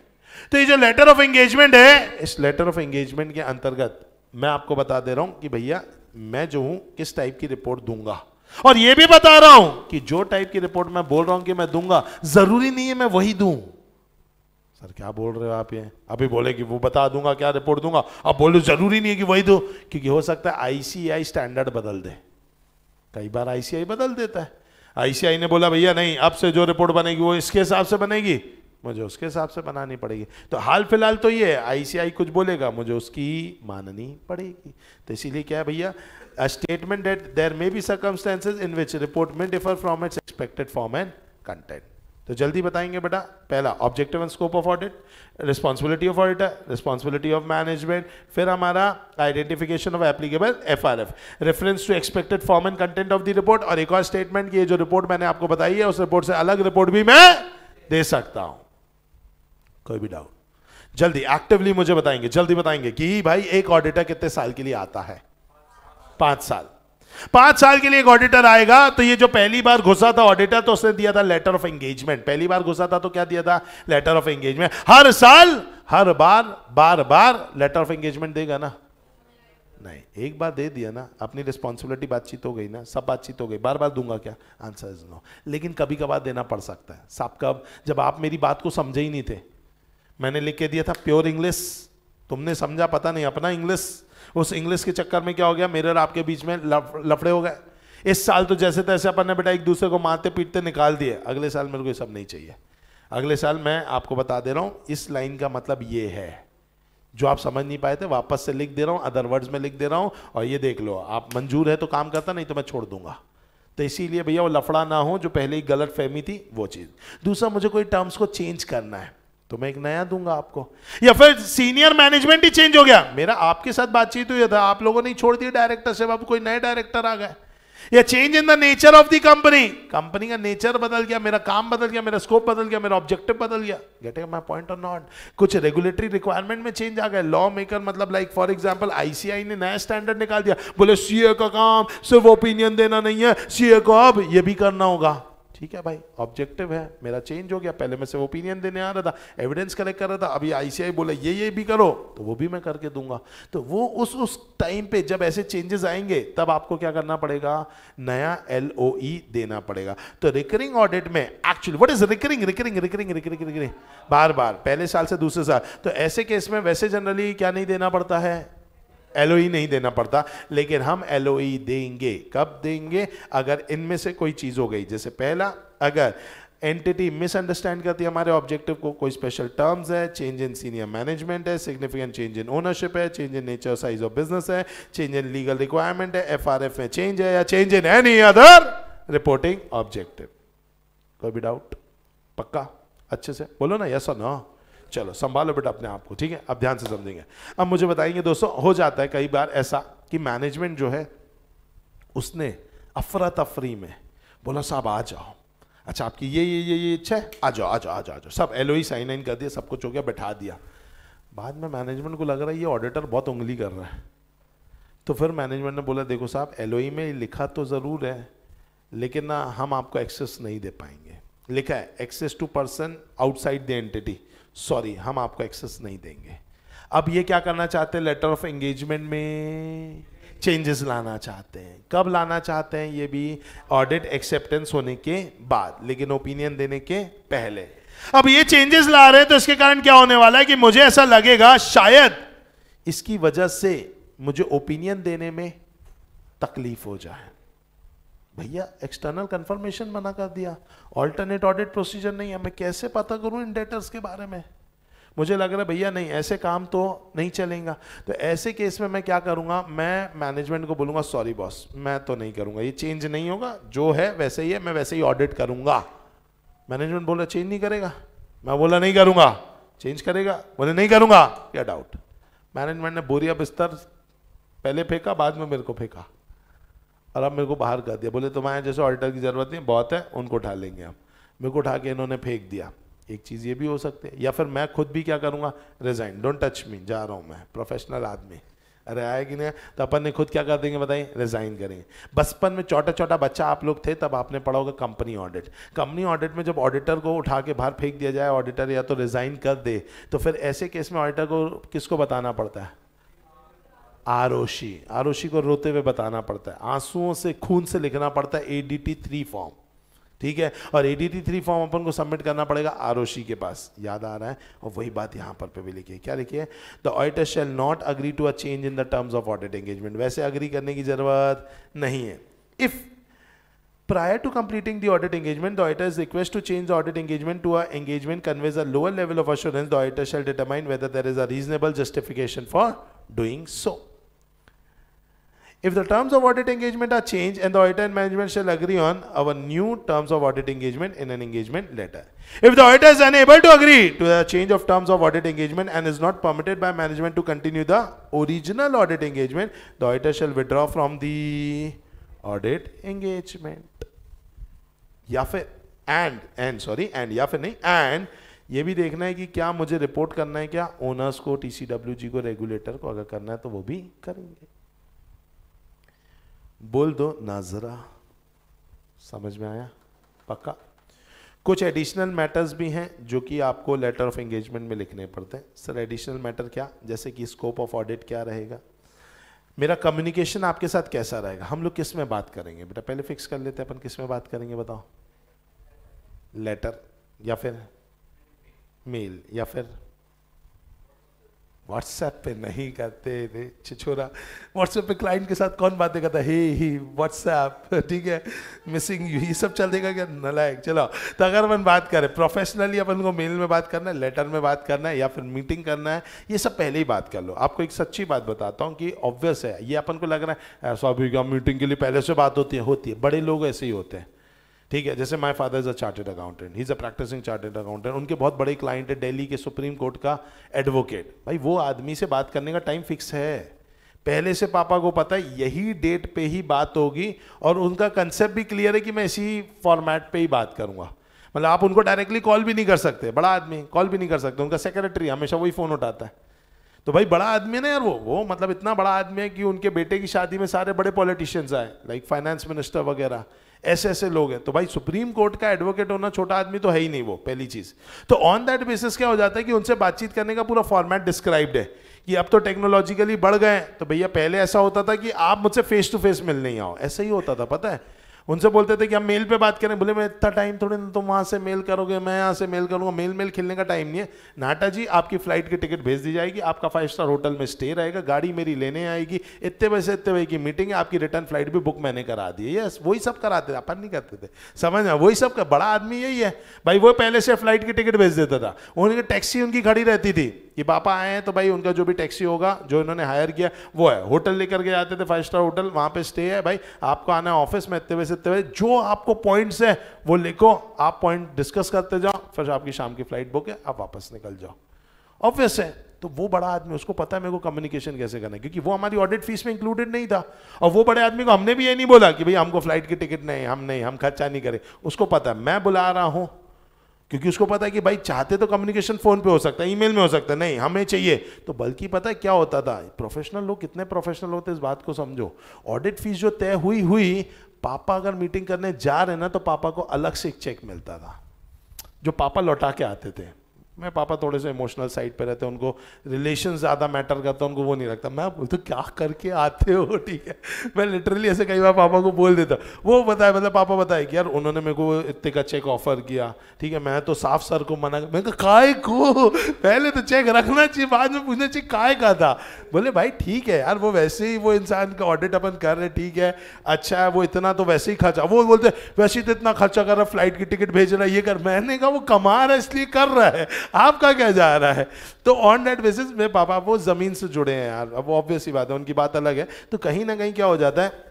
तो ये जो लेटर ऑफ एंगेजमेंट है इस लेटर ऑफ एंगेजमेंट के अंतर्गत मैं आपको बता दे रहा हूं कि भैया मैं जो हूं किस टाइप की रिपोर्ट दूंगा और ये भी बता रहा हूं कि जो टाइप की रिपोर्ट मैं बोल रहा हूं कि मैं दूंगा जरूरी नहीं है मैं वही दूंगा सर क्या बोल रहे हो आप ये अभी बोले कि वो बता दूंगा क्या रिपोर्ट दूंगा अब बोले ज़रूरी नहीं है कि वही दो क्योंकि हो सकता है आईसीआई स्टैंडर्ड बदल दे कई बार आईसीआई बदल देता है आईसीआई ने बोला भैया नहीं अब से जो रिपोर्ट बनेगी वो इसके हिसाब से बनेगी मुझे उसके हिसाब से बनानी पड़ेगी तो हाल फिलहाल तो ये आईसीआई कुछ बोलेगा मुझे उसकी माननी पड़ेगी तो इसीलिए क्या है भैया a statement that there may be circumstances in which report may differ from its expected form and तो जल्दी बताएंगे बेटा पहला objective and scope of audit responsibility of auditor responsibility of management फिर हमारा identification of applicable F R F reference to expected form and content of the report और एक और स्टेटमेंट की जो रिपोर्ट मैंने आपको बताई है उस रिपोर्ट से अलग रिपोर्ट भी मैं दे सकता हूं कोई भी डाउट जल्दी एक्टिवली मुझे बताएंगे जल्दी बताएंगे कि भाई एक ऑडिटर कितने साल के लिए आता है पांच साल पांच साल के लिए एक ऑडिटर आएगा तो ये जो पहली बार घुसा था ऑडिटर तो उसने दिया था लेटर ऑफ एंगेजमेंट पहली बार घुसा था तो क्या दिया था लेटर ऑफ एंगेजमेंट हर साल हर बार बार बार लेटर ऑफ एंगेजमेंट देगा ना नहीं एक बार दे दिया ना अपनी रिस्पॉन्सिबिलिटी बातचीत हो गई ना सब बातचीत हो गई बार बार दूंगा क्या आंसर इज नो लेकिन कभी कभार देना पड़ सकता है साहब कब जब आप मेरी बात को समझे ही नहीं थे मैंने लिख के दिया था प्योर इंग्लिश तुमने समझा पता नहीं अपना इंग्लिश उस इंग्लिश के चक्कर में क्या हो गया मेरे और आपके बीच में लफड़े हो गए इस साल तो जैसे तैसे अपन ने बेटा एक दूसरे को मारते पीटते निकाल दिए अगले साल मेरे को ये सब नहीं चाहिए अगले साल मैं आपको बता दे रहा हूँ इस लाइन का मतलब ये है जो आप समझ नहीं पाए थे वापस से लिख दे रहा हूँ अदर वर्ड्स में लिख दे रहा हूँ और ये देख लो आप मंजूर है तो काम करता नहीं तो मैं छोड़ दूंगा तो इसीलिए भैया वो लफड़ा ना हो जो पहले ही गलत फहमी थी वो चीज़ दूसरा मुझे कोई टर्म्स को चेंज करना है तो मैं एक नया दूंगा आपको या फिर सीनियर मैनेजमेंट ही चेंज हो गया मेरा आपके साथ बातचीत हुई था तो आप लोगों ने छोड़ दिया डायरेक्टर से अब कोई नए डायरेक्टर आ गए या change in the nature of the company company का नेचर बदल गया मेरा काम बदल गया मेरा स्कोप बदल गया मेरा ऑब्जेक्टिव बदल गया गेट माई पॉइंट और नॉट कुछ रेगुलेटरी रिक्वायरमेंट में चेंज आ गया लॉ मेकर मतलब लाइक फॉर एग्जाम्पल आईसीआई ने नया स्टैंडर्ड निकाल दिया बोले सीए का काम सिर्फ ओपिनियन देना नहीं है सीए को अब यह भी करना होगा ठीक है भाई ऑब्जेक्टिव है मेरा चेंज हो गया पहले मैं से ओपिनियन देने आ रहा था एविडेंस कलेक्ट कर रहा था अभी आईसीआई बोले ये ये भी करो तो वो भी मैं करके दूंगा तो वो उस उस टाइम पे जब ऐसे चेंजेस आएंगे तब आपको क्या करना पड़ेगा नया एल e देना पड़ेगा तो रिकरिंग ऑडिट में actually what is recurring recurring recurring recurring recurring बार बार पहले साल से दूसरे साल तो ऐसे केस में वैसे जनरली क्या नहीं देना पड़ता है एलओई e नहीं देना पड़ता लेकिन हम एलओई e देंगे कब देंगे अगर इनमें से कोई चीज़ हो गई जैसे पहला अगर एंटिटी मिसअंडरस्टैंड करती है हमारे ऑब्जेक्टिव को कोई स्पेशल टर्म्स है चेंज इन सीनियर मैनेजमेंट है सिग्निफिकेंट चेंज इन ओनरशिप है change in nature size of business है चेंज इन लीगल रिक्वायरमेंट है एफआरएफ में चेंज है या change in any other reporting objective कोई भी डाउट पक्का अच्छे से बोलो ना यस और ना चलो संभालो बेटा अपने आप को ठीक है अब ध्यान से समझेंगे अब मुझे बताएंगे दोस्तों हो जाता है कई बार ऐसा कि मैनेजमेंट जो है उसने अफरा तफरी में बोला साहब आ जाओ अच्छा आपकी ये ये ये ये इच्छा है आ जाओ आ जाओ आ जाओ आ जाओ सब एल साइन इन कर दिया सब कुछ हो गया बैठा दिया बाद में मैनेजमेंट को लग रहा है ये ऑडिटर बहुत उंगली कर रहा है तो फिर मैनेजमेंट ने बोला देखो साहब एल में लिखा तो ज़रूर है लेकिन ना हम आपको एक्सेस नहीं दे पाएंगे लिखा है access to person outside the entity sorry हम आपको एक्सेस नहीं देंगे अब ये क्या करना चाहते हैं लेटर ऑफ एंगेजमेंट में चेंजेस लाना चाहते हैं कब लाना चाहते हैं ये भी ऑडिट एक्सेप्टेंस होने के बाद लेकिन ओपिनियन देने के पहले अब ये चेंजेस ला रहे हैं तो इसके कारण क्या होने वाला है कि मुझे ऐसा लगेगा शायद इसकी वजह से मुझे ओपिनियन देने में तकलीफ हो जाए भैया एक्सटर्नल कंफर्मेशन मना कर दिया ऑल्टरनेट ऑडिट प्रोसीजर नहीं है मैं कैसे पता करूं इन डेटर्स के बारे में मुझे लग रहा है भैया नहीं ऐसे काम तो नहीं चलेगा तो ऐसे केस में मैं क्या करूंगा मैं मैनेजमेंट को बोलूंगा सॉरी बॉस मैं तो नहीं करूंगा ये चेंज नहीं होगा जो है वैसे ही है मैं वैसे ही ऑडिट करूंगा मैनेजमेंट बोला चेंज नहीं करेगा मैं बोला नहीं करूंगा चेंज करेगा बोले नहीं करूंगा क्या डाउट मैनेजमेंट ने बोरिया बिस्तर पहले फेंका बाद में मेरे को फेंका और अब मेरे को बाहर कर दिया बोले तुम्हारे जैसे ऑडिटर की ज़रूरत नहीं बहुत है उनको उठा लेंगे हम मेरे को उठा के इन्होंने फेंक दिया एक चीज़ ये भी हो सकती है या फिर मैं खुद भी क्या करूँगा रिज़ाइन डोंट टच मी जा रहा हूँ मैं प्रोफेशनल आदमी अरे आया कि नहीं तो अपन ने खुद क्या कर देंगे बताइए रिज़ाइन करेंगे बचपन में छोटा छोटा बच्चा आप लोग थे तब आपने पढ़ा होगा कंपनी ऑडिट कंपनी ऑडिट में जब ऑडिटर को उठा के बाहर फेंक दिया जाए ऑडिटर या तो रिज़ाइन कर दे तो फिर ऐसे केस में ऑडिटर को किसको बताना पड़ता है आरोशी आरोशी को रोते हुए बताना पड़ता है आंसुओं से खून से लिखना पड़ता है एडीटी थ्री फॉर्म ठीक है और एडीटी थ्री फॉर्म अपन को सबमिट करना पड़ेगा आरोशी के पास याद आ रहा है और वही बात यहां पर पे भी लिखी है क्या लिखी है the auditor shall not agree to a change in the terms of audit engagement वैसे अग्री करने की जरूरत नहीं है if Prior to completing the audit engagement, the auditor is requested to change the audit engagement to a engagement conveys a lower level of assurance. The auditor shall determine whether there is a reasonable justification for doing so. If the terms of audit engagement are changed and the audit and management shall agree on our new terms of audit engagement in an engagement letter. If the auditor is unable to agree to the change of terms of audit engagement and is not permitted by management to continue the original audit engagement, the auditor shall withdraw from the audit engagement. या फिर and and sorry and या फिर नहीं and ये भी देखना है कि क्या मुझे रिपोर्ट करना है क्या ओनर्स को टीसीडब्ल्यूजी को रेगुलेटर को अगर करना है तो वो भी करेंगे बोल दो नाजरा समझ में आया पक्का कुछ एडिशनल मैटर्स भी हैं जो कि आपको लेटर ऑफ एंगेजमेंट में लिखने पड़ते हैं सर एडिशनल मैटर क्या जैसे कि स्कोप ऑफ ऑडिट क्या रहेगा मेरा कम्युनिकेशन आपके साथ कैसा रहेगा हम लोग किस में बात करेंगे बेटा पहले फिक्स कर लेते हैं अपन किस में बात करेंगे बताओ लेटर या फिर मेल या फिर व्हाट्सएप पे नहीं करते रे छिछोरा व्हाट्सएप पे क्लाइंट के साथ कौन बातें करता हे ही व्हाट्सएप ठीक है मिसिंग यू ये सब चल देगा क्या नलायक चलो तो अगर अपन बात करें प्रोफेशनली अपन को मेल में बात करना है लेटर में बात करना है या फिर मीटिंग करना है ये सब पहले ही बात कर लो आपको एक सच्ची बात बताता हूँ कि ऑब्वियस है ये अपन को लग रहा है स्वाभाविक मीटिंग के लिए पहले से बात होती है होती है बड़े लोग ऐसे ही होते हैं ठीक है जैसे my father is a chartered accountant he is a practicing chartered accountant उनके बहुत बड़े क्लाइंट है दिल्ली के सुप्रीम कोर्ट का एडवोकेट भाई वो आदमी से बात करने का टाइम फिक्स है पहले से पापा को पता है यही डेट पे ही बात होगी और उनका कंसेप्ट भी क्लियर है कि मैं इसी फॉर्मेट पे ही बात करूंगा मतलब आप उनको डायरेक्टली कॉल भी नहीं कर सकते बड़ा आदमी कॉल भी नहीं कर सकते उनका सेक्रेटरी हमेशा वही फ़ोन उठाता है तो भाई बड़ा आदमी है ना यार वो वो मतलब इतना बड़ा आदमी है कि उनके बेटे की शादी में सारे बड़े पॉलिटिशियंस आए लाइक फाइनेंस मिनिस्टर वगैरह ऐसे ऐसे लोग हैं तो भाई सुप्रीम कोर्ट का एडवोकेट होना छोटा आदमी तो है ही नहीं वो पहली चीज़ तो ऑन दैट बेसिस क्या हो जाता है कि उनसे बातचीत करने का पूरा फॉर्मेट डिस्क्राइब्ड है कि अब तो टेक्नोलॉजिकली बढ़ गए तो भैया पहले ऐसा होता था कि आप मुझसे फेस टू फेस मिलने नहीं आओ ऐसा ही होता था पता है उनसे बोलते थे कि हम मेल पे बात करें बोले मैं इतना टाइम थोड़ी ना तुम वहाँ से मेल करोगे मैं यहाँ से मेल करूँगा मेल मेल खेलने का टाइम नहीं है नाटा जी आपकी फ्लाइट की टिकट भेज दी जाएगी आपका फाइव स्टार होटल में स्टे रहेगा गाड़ी मेरी लेने आएगी इतने बजे से इतने बजे की मीटिंग है आपकी रिटर्न फ्लाइट भी बुक मैंने करा दी है यस वही सब कराते थे अपन नहीं करते थे समझ में वही सब का बड़ा आदमी यही है भाई वो पहले से फ्लाइट की टिकट भेज देता था उनकी टैक्सी उनकी खड़ी रहती थी कि पापा आए हैं तो भाई उनका जो भी टैक्सी होगा जो इन्होंने हायर किया वो है होटल लेकर के जाते थे फाइव स्टार होटल वहाँ पे स्टे है भाई आपको आना है ऑफिस में इतने बजे सकते हुए जो आपको पॉइंट्स है वो लिखो आप पॉइंट डिस्कस करते जाओ फिर आपकी शाम की फ्लाइट बुक है आप वापस निकल जाओ ऑब्वियस है तो वो बड़ा आदमी उसको पता है मेरे को कम्युनिकेशन कैसे करना है क्योंकि वो हमारी ऑडिट फीस में इंक्लूडेड नहीं था और वो बड़े आदमी को हमने भी ये नहीं बोला कि भाई हमको फ्लाइट की टिकट नहीं हम नहीं हम खर्चा नहीं करें उसको पता है मैं बुला रहा हूं क्योंकि उसको पता है कि भाई चाहते तो कम्युनिकेशन फोन पे हो सकता है ईमेल में हो सकता है नहीं हमें चाहिए तो बल्कि पता है क्या होता था प्रोफेशनल लोग कितने प्रोफेशनल होते इस बात को समझो ऑडिट फीस जो तय हुई हुई पापा अगर मीटिंग करने जा रहे ना तो पापा को अलग से एक चेक मिलता था जो पापा लौटा के आते थे मैं पापा थोड़े से इमोशनल साइड पे रहते हैं उनको रिलेशन ज़्यादा मैटर करता उनको वो नहीं रखता मैं बोलता तो क्या करके आते हो ठीक है मैं लिटरली ऐसे कई बार पापा को बोल देता वो बताया मतलब पापा बताए कि यार उन्होंने मेरे को इतने का चेक ऑफर किया ठीक है मैं तो साफ सर को मना मैं तो काय को पहले तो चेक रखना चाहिए बाद में पूछना चाहिए काय का था बोले भाई ठीक है यार वो वैसे ही वो इंसान का ऑडिट अपन कर रहे ठीक है अच्छा है वो इतना तो वैसे ही खर्चा वो बोलते वैसे ही तो इतना खर्चा कर रहा फ्लाइट की टिकट भेज रहा है ये कर मैंने कहा वो कमा रहा है इसलिए कर रहा है आपका क्या जा रहा है तो ऑन डेट बेसिस मेरे पापा वो ज़मीन से जुड़े हैं यार अब वो ऑब्वियस ही बात है उनकी बात अलग है तो कहीं ना कहीं क्या हो जाता है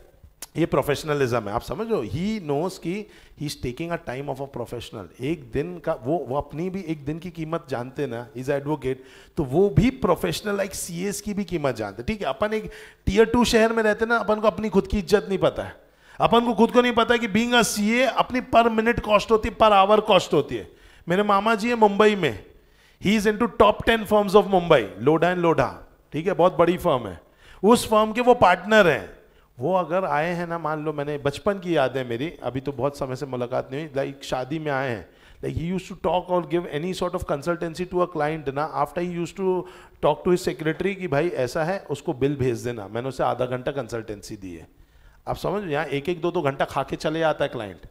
ये प्रोफेशनलिज्म है आप समझो ही नोस कि he is taking a time of a professional एक दिन का वो वो अपनी भी एक दिन की कीमत जानते ना इज एडवोकेट तो वो भी प्रोफेशनल लाइक सी की भी कीमत जानते ठीक है अपन एक टीयर टू शहर में रहते ना अपन को अपनी खुद की इज्जत नहीं पता है अपन को खुद को नहीं पता कि बींग अ सी अपनी पर मिनट कॉस्ट होती है पर आवर कॉस्ट होती है मेरे मामा जी हैं मुंबई में he is in to top ten firms of Mumbai Lodha and Lodha ठीक है बहुत बड़ी फर्म है उस फर्म के वो पार्टनर हैं वो अगर आए हैं ना मान लो मैंने बचपन की याद है मेरी अभी तो बहुत समय से मुलाकात नहीं हुई लाइक शादी में आए हैं like he use to talk और give any sort of consultancy to a client ना after he use to talk to his secretary कि भाई ऐसा है उसको बिल भेज देना मैंने उसे आधा घंटा कंसल्टेंसी दी है आप समझ यहाँ एक एक दो दो घंटा खा के चले आता है क्लाइंट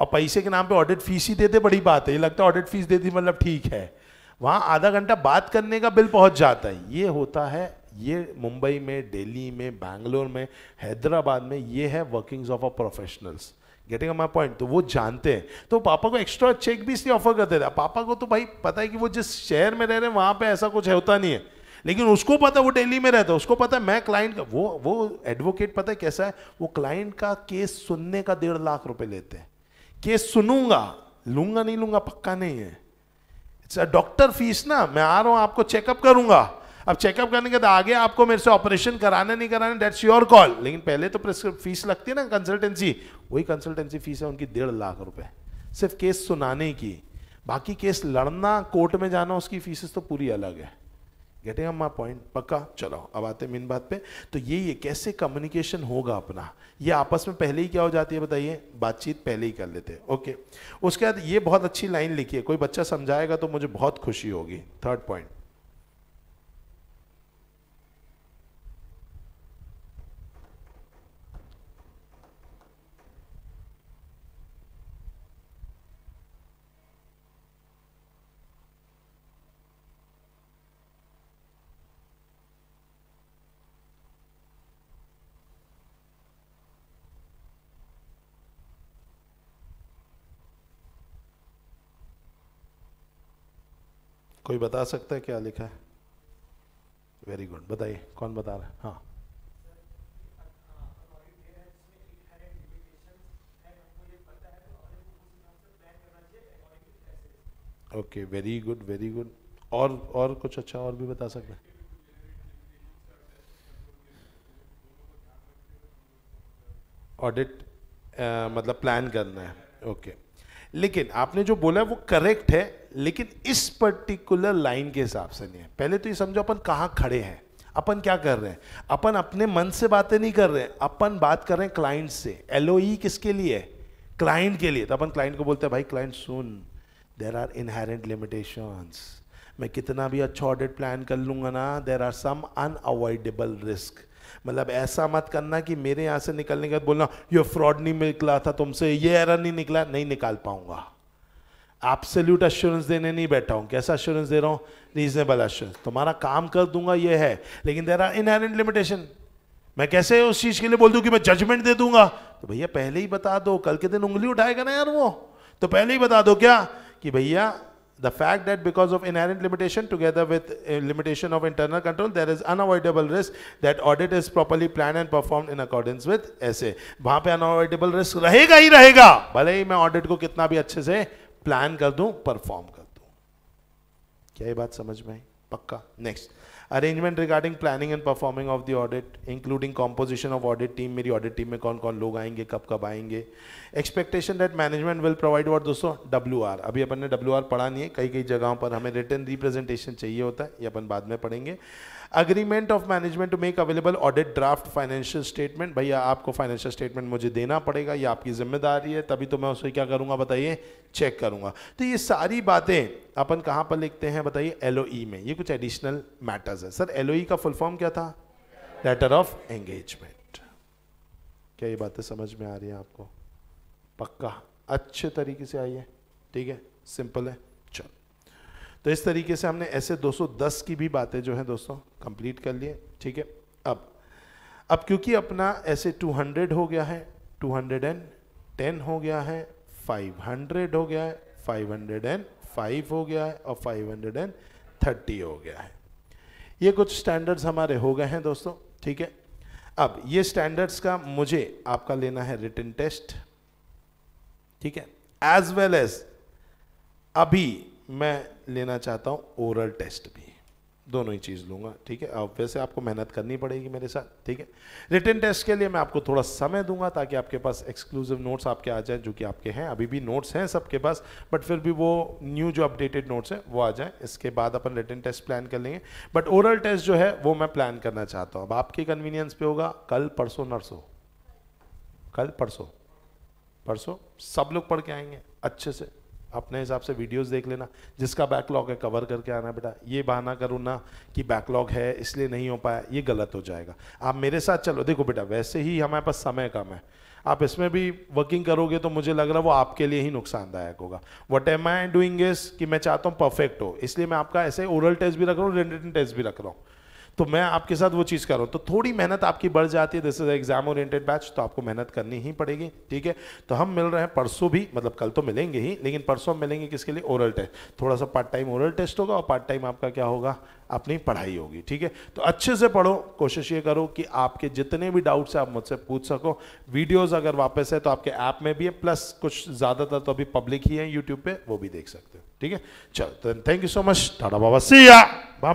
और पैसे के नाम पे ऑडिट फीस ही देते बड़ी बात है ये लगता है ऑडिट फीस दे दी मतलब ठीक है वहाँ आधा घंटा बात करने का बिल पहुँच जाता है ये होता है ये मुंबई में दिल्ली में बैंगलोर में हैदराबाद में ये है workings of a professionals getting my point तो वो जानते हैं तो पापा को एक्स्ट्रा चेक भी इसलिए ऑफर करते थे पापा को तो भाई पता है कि वो जिस शहर में रह रहे हैं वहाँ पर ऐसा कुछ होता नहीं है लेकिन उसको पता वो दिल्ली में रहता है उसको पता है मैं क्लाइंट का वो वो एडवोकेट पता है कैसा है वो क्लाइंट का केस सुनने का डेढ़ लाख रुपए लेते हैं केस सुनूंगा लूंगा नहीं लूंगा पक्का नहीं है इट्स अ डॉक्टर फीस ना मैं आ रहा हूं आपको चेकअप करूंगा अब चेकअप करने के बाद आगे आपको मेरे से ऑपरेशन कराना नहीं कराना डेट्स योर कॉल लेकिन पहले तो फीस लगती है ना कंसल्टेंसी वही कंसल्टेंसी फीस है उनकी डेढ़ लाख रुपए सिर्फ केस सुनाने की बाकी केस लड़ना कोर्ट में जाना उसकी फीसेस तो पूरी अलग है गेटिंग माई पॉइंट पक्का चलो अब आते मेन बात पे तो ये ये कैसे कम्युनिकेशन होगा अपना ये आपस में पहले ही क्या हो जाती है बताइए बातचीत पहले ही कर लेते हैं ओके उसके बाद ये बहुत अच्छी लाइन लिखी है कोई बच्चा समझाएगा तो मुझे बहुत खुशी होगी थर्ड पॉइंट कोई बता सकता है क्या लिखा है वेरी गुड बताइए कौन बता रहा है हाँ okay very good very good और और कुछ अच्छा और भी बता सकते हैं ऑडिट uh, मतलब प्लान करना है ओके okay. लेकिन आपने जो बोला है वो करेक्ट है लेकिन इस पर्टिकुलर लाइन के हिसाब से नहीं है पहले तो ये समझो अपन कहाँ खड़े हैं अपन क्या कर रहे हैं अपन अपने मन से बातें नहीं कर रहे हैं अपन बात कर रहे हैं क्लाइंट से एल e किसके लिए है क्लाइंट के लिए तो अपन क्लाइंट को बोलते हैं भाई क्लाइंट सुन देर आर इनहेरेंट लिमिटेशंस मैं कितना भी अच्छा ऑडिट प्लान कर लूंगा ना there are some unavoidable risk मतलब ऐसा मत करना कि मेरे यहाँ से निकलने के बाद बोलना ये फ्रॉड नहीं निकला था तुमसे ये एरर नहीं निकला नहीं निकाल पाऊंगा एब्सोल्यूट एश्योरेंस देने नहीं बैठा हूँ कैसा अश्योरेंस दे रहा हूँ रीजनेबल एश्योरेंस तुम्हारा काम कर दूंगा ये है लेकिन देर आर इनहेरेंट लिमिटेशन मैं कैसे उस चीज़ के लिए बोल दूँ कि मैं जजमेंट दे दूंगा तो भैया पहले ही बता दो कल के दिन उंगली उठाएगा ना यार वो तो पहले ही बता दो क्या कि भैया the fact that because of inherent limitation together with uh, limitation of internal control there is unavoidable risk that audit is properly planned and performed in accordance with SA wahan pe unavoidable risk rahega hi rahega bhale hi main audit ko kitna bhi acche se plan kar दूं perform kar दूं kya ye baat samajh mein आई पक्का next arrangement regarding planning and performing of the audit including composition of audit team मेरी audit team में कौन कौन लोग आएंगे कब कब आएंगे expectation date management will provide what दोस्तों डब्ल्यू आर अभी अपन ने डब्ल्यू पढ़ा नहीं है कई कई जगहों पर हमें रिटर्न रिप्रेजेंटेशन चाहिए होता है ये अपन बाद में पढ़ेंगे agreement of management to make available audit draft financial statement भैया आपको फाइनेंशियल स्टेटमेंट मुझे देना पड़ेगा ये आपकी जिम्मेदारी है तभी तो मैं उसे क्या करूँगा बताइए चेक करूँगा तो ये सारी बातें अपन कहाँ पर लिखते हैं बताइए एल e में ये कुछ एडिशनल मैटर्स है सर एल का फुल फॉर्म क्या था लेटर ऑफ एंगेजमेंट क्या ये बातें समझ में आ रही है आपको पक्का अच्छे तरीके से आई है ठीक है सिंपल है तो इस तरीके से हमने ऐसे 210 की भी बातें जो हैं दोस्तों कंप्लीट कर लिए ठीक है अब अब क्योंकि अपना ऐसे 200 हो गया है 210 हो गया है 500 हो गया है 505 हो गया है और 530 हो गया है ये कुछ स्टैंडर्ड्स हमारे हो गए हैं दोस्तों ठीक है अब ये स्टैंडर्ड्स का मुझे आपका लेना है रिटर्न टेस्ट ठीक है एज वेल एज अभी मैं लेना चाहता हूँ ओरल टेस्ट भी दोनों ही चीज़ लूँगा ठीक है अब वैसे आपको मेहनत करनी पड़ेगी मेरे साथ ठीक है रिटर्न टेस्ट के लिए मैं आपको थोड़ा समय दूंगा ताकि आपके पास एक्सक्लूसिव नोट्स आपके आ जाएं जो कि आपके हैं अभी भी नोट्स हैं सबके पास बट फिर भी वो न्यू जो अपडेटेड नोट्स हैं वो आ जाएं इसके बाद अपन रिटर्न टेस्ट प्लान कर लेंगे बट ओरल टेस्ट जो है वो मैं प्लान करना चाहता हूँ अब आपकी कन्वीनियंस पे होगा कल परसों नर्सो कल परसों परसों सब लोग पढ़ के आएंगे अच्छे से अपने हिसाब से वीडियोस देख लेना जिसका बैकलॉग है कवर करके आना बेटा ये बहाना करो ना कि बैकलॉग है इसलिए नहीं हो पाया ये गलत हो जाएगा आप मेरे साथ चलो देखो बेटा वैसे ही हमारे पास समय कम है आप इसमें भी वर्किंग करोगे तो मुझे लग रहा है वो आपके लिए ही नुकसानदायक होगा what am I doing is कि मैं चाहता हूँ परफेक्ट हो इसलिए मैं आपका ऐसे ओरल टेस्ट भी रख रहा हूँ रिटर्न टेस्ट भी रख रहा हूँ तो मैं आपके साथ वो चीज़ कर रहा हूँ तो थोड़ी मेहनत आपकी बढ़ जाती है this is exam oriented batch तो आपको मेहनत करनी ही पड़ेगी ठीक है तो हम मिल रहे हैं परसों भी मतलब कल तो मिलेंगे ही लेकिन परसों मिलेंगे किसके लिए ओरल टेस्ट थोड़ा सा पार्ट टाइम ओरल टेस्ट होगा और पार्ट टाइम आपका क्या होगा अपनी पढ़ाई होगी ठीक है तो अच्छे से पढ़ो कोशिश ये करो कि आपके जितने भी डाउट्स हैं आप मुझसे पूछ सको वीडियोस अगर वापस है तो आपके ऐप में भी है प्लस कुछ ज़्यादातर तो अभी पब्लिक ही है यूट्यूब पे वो भी देख सकते हो ठीक है चलो थैंक यू सो मच टाटा बाबा सिया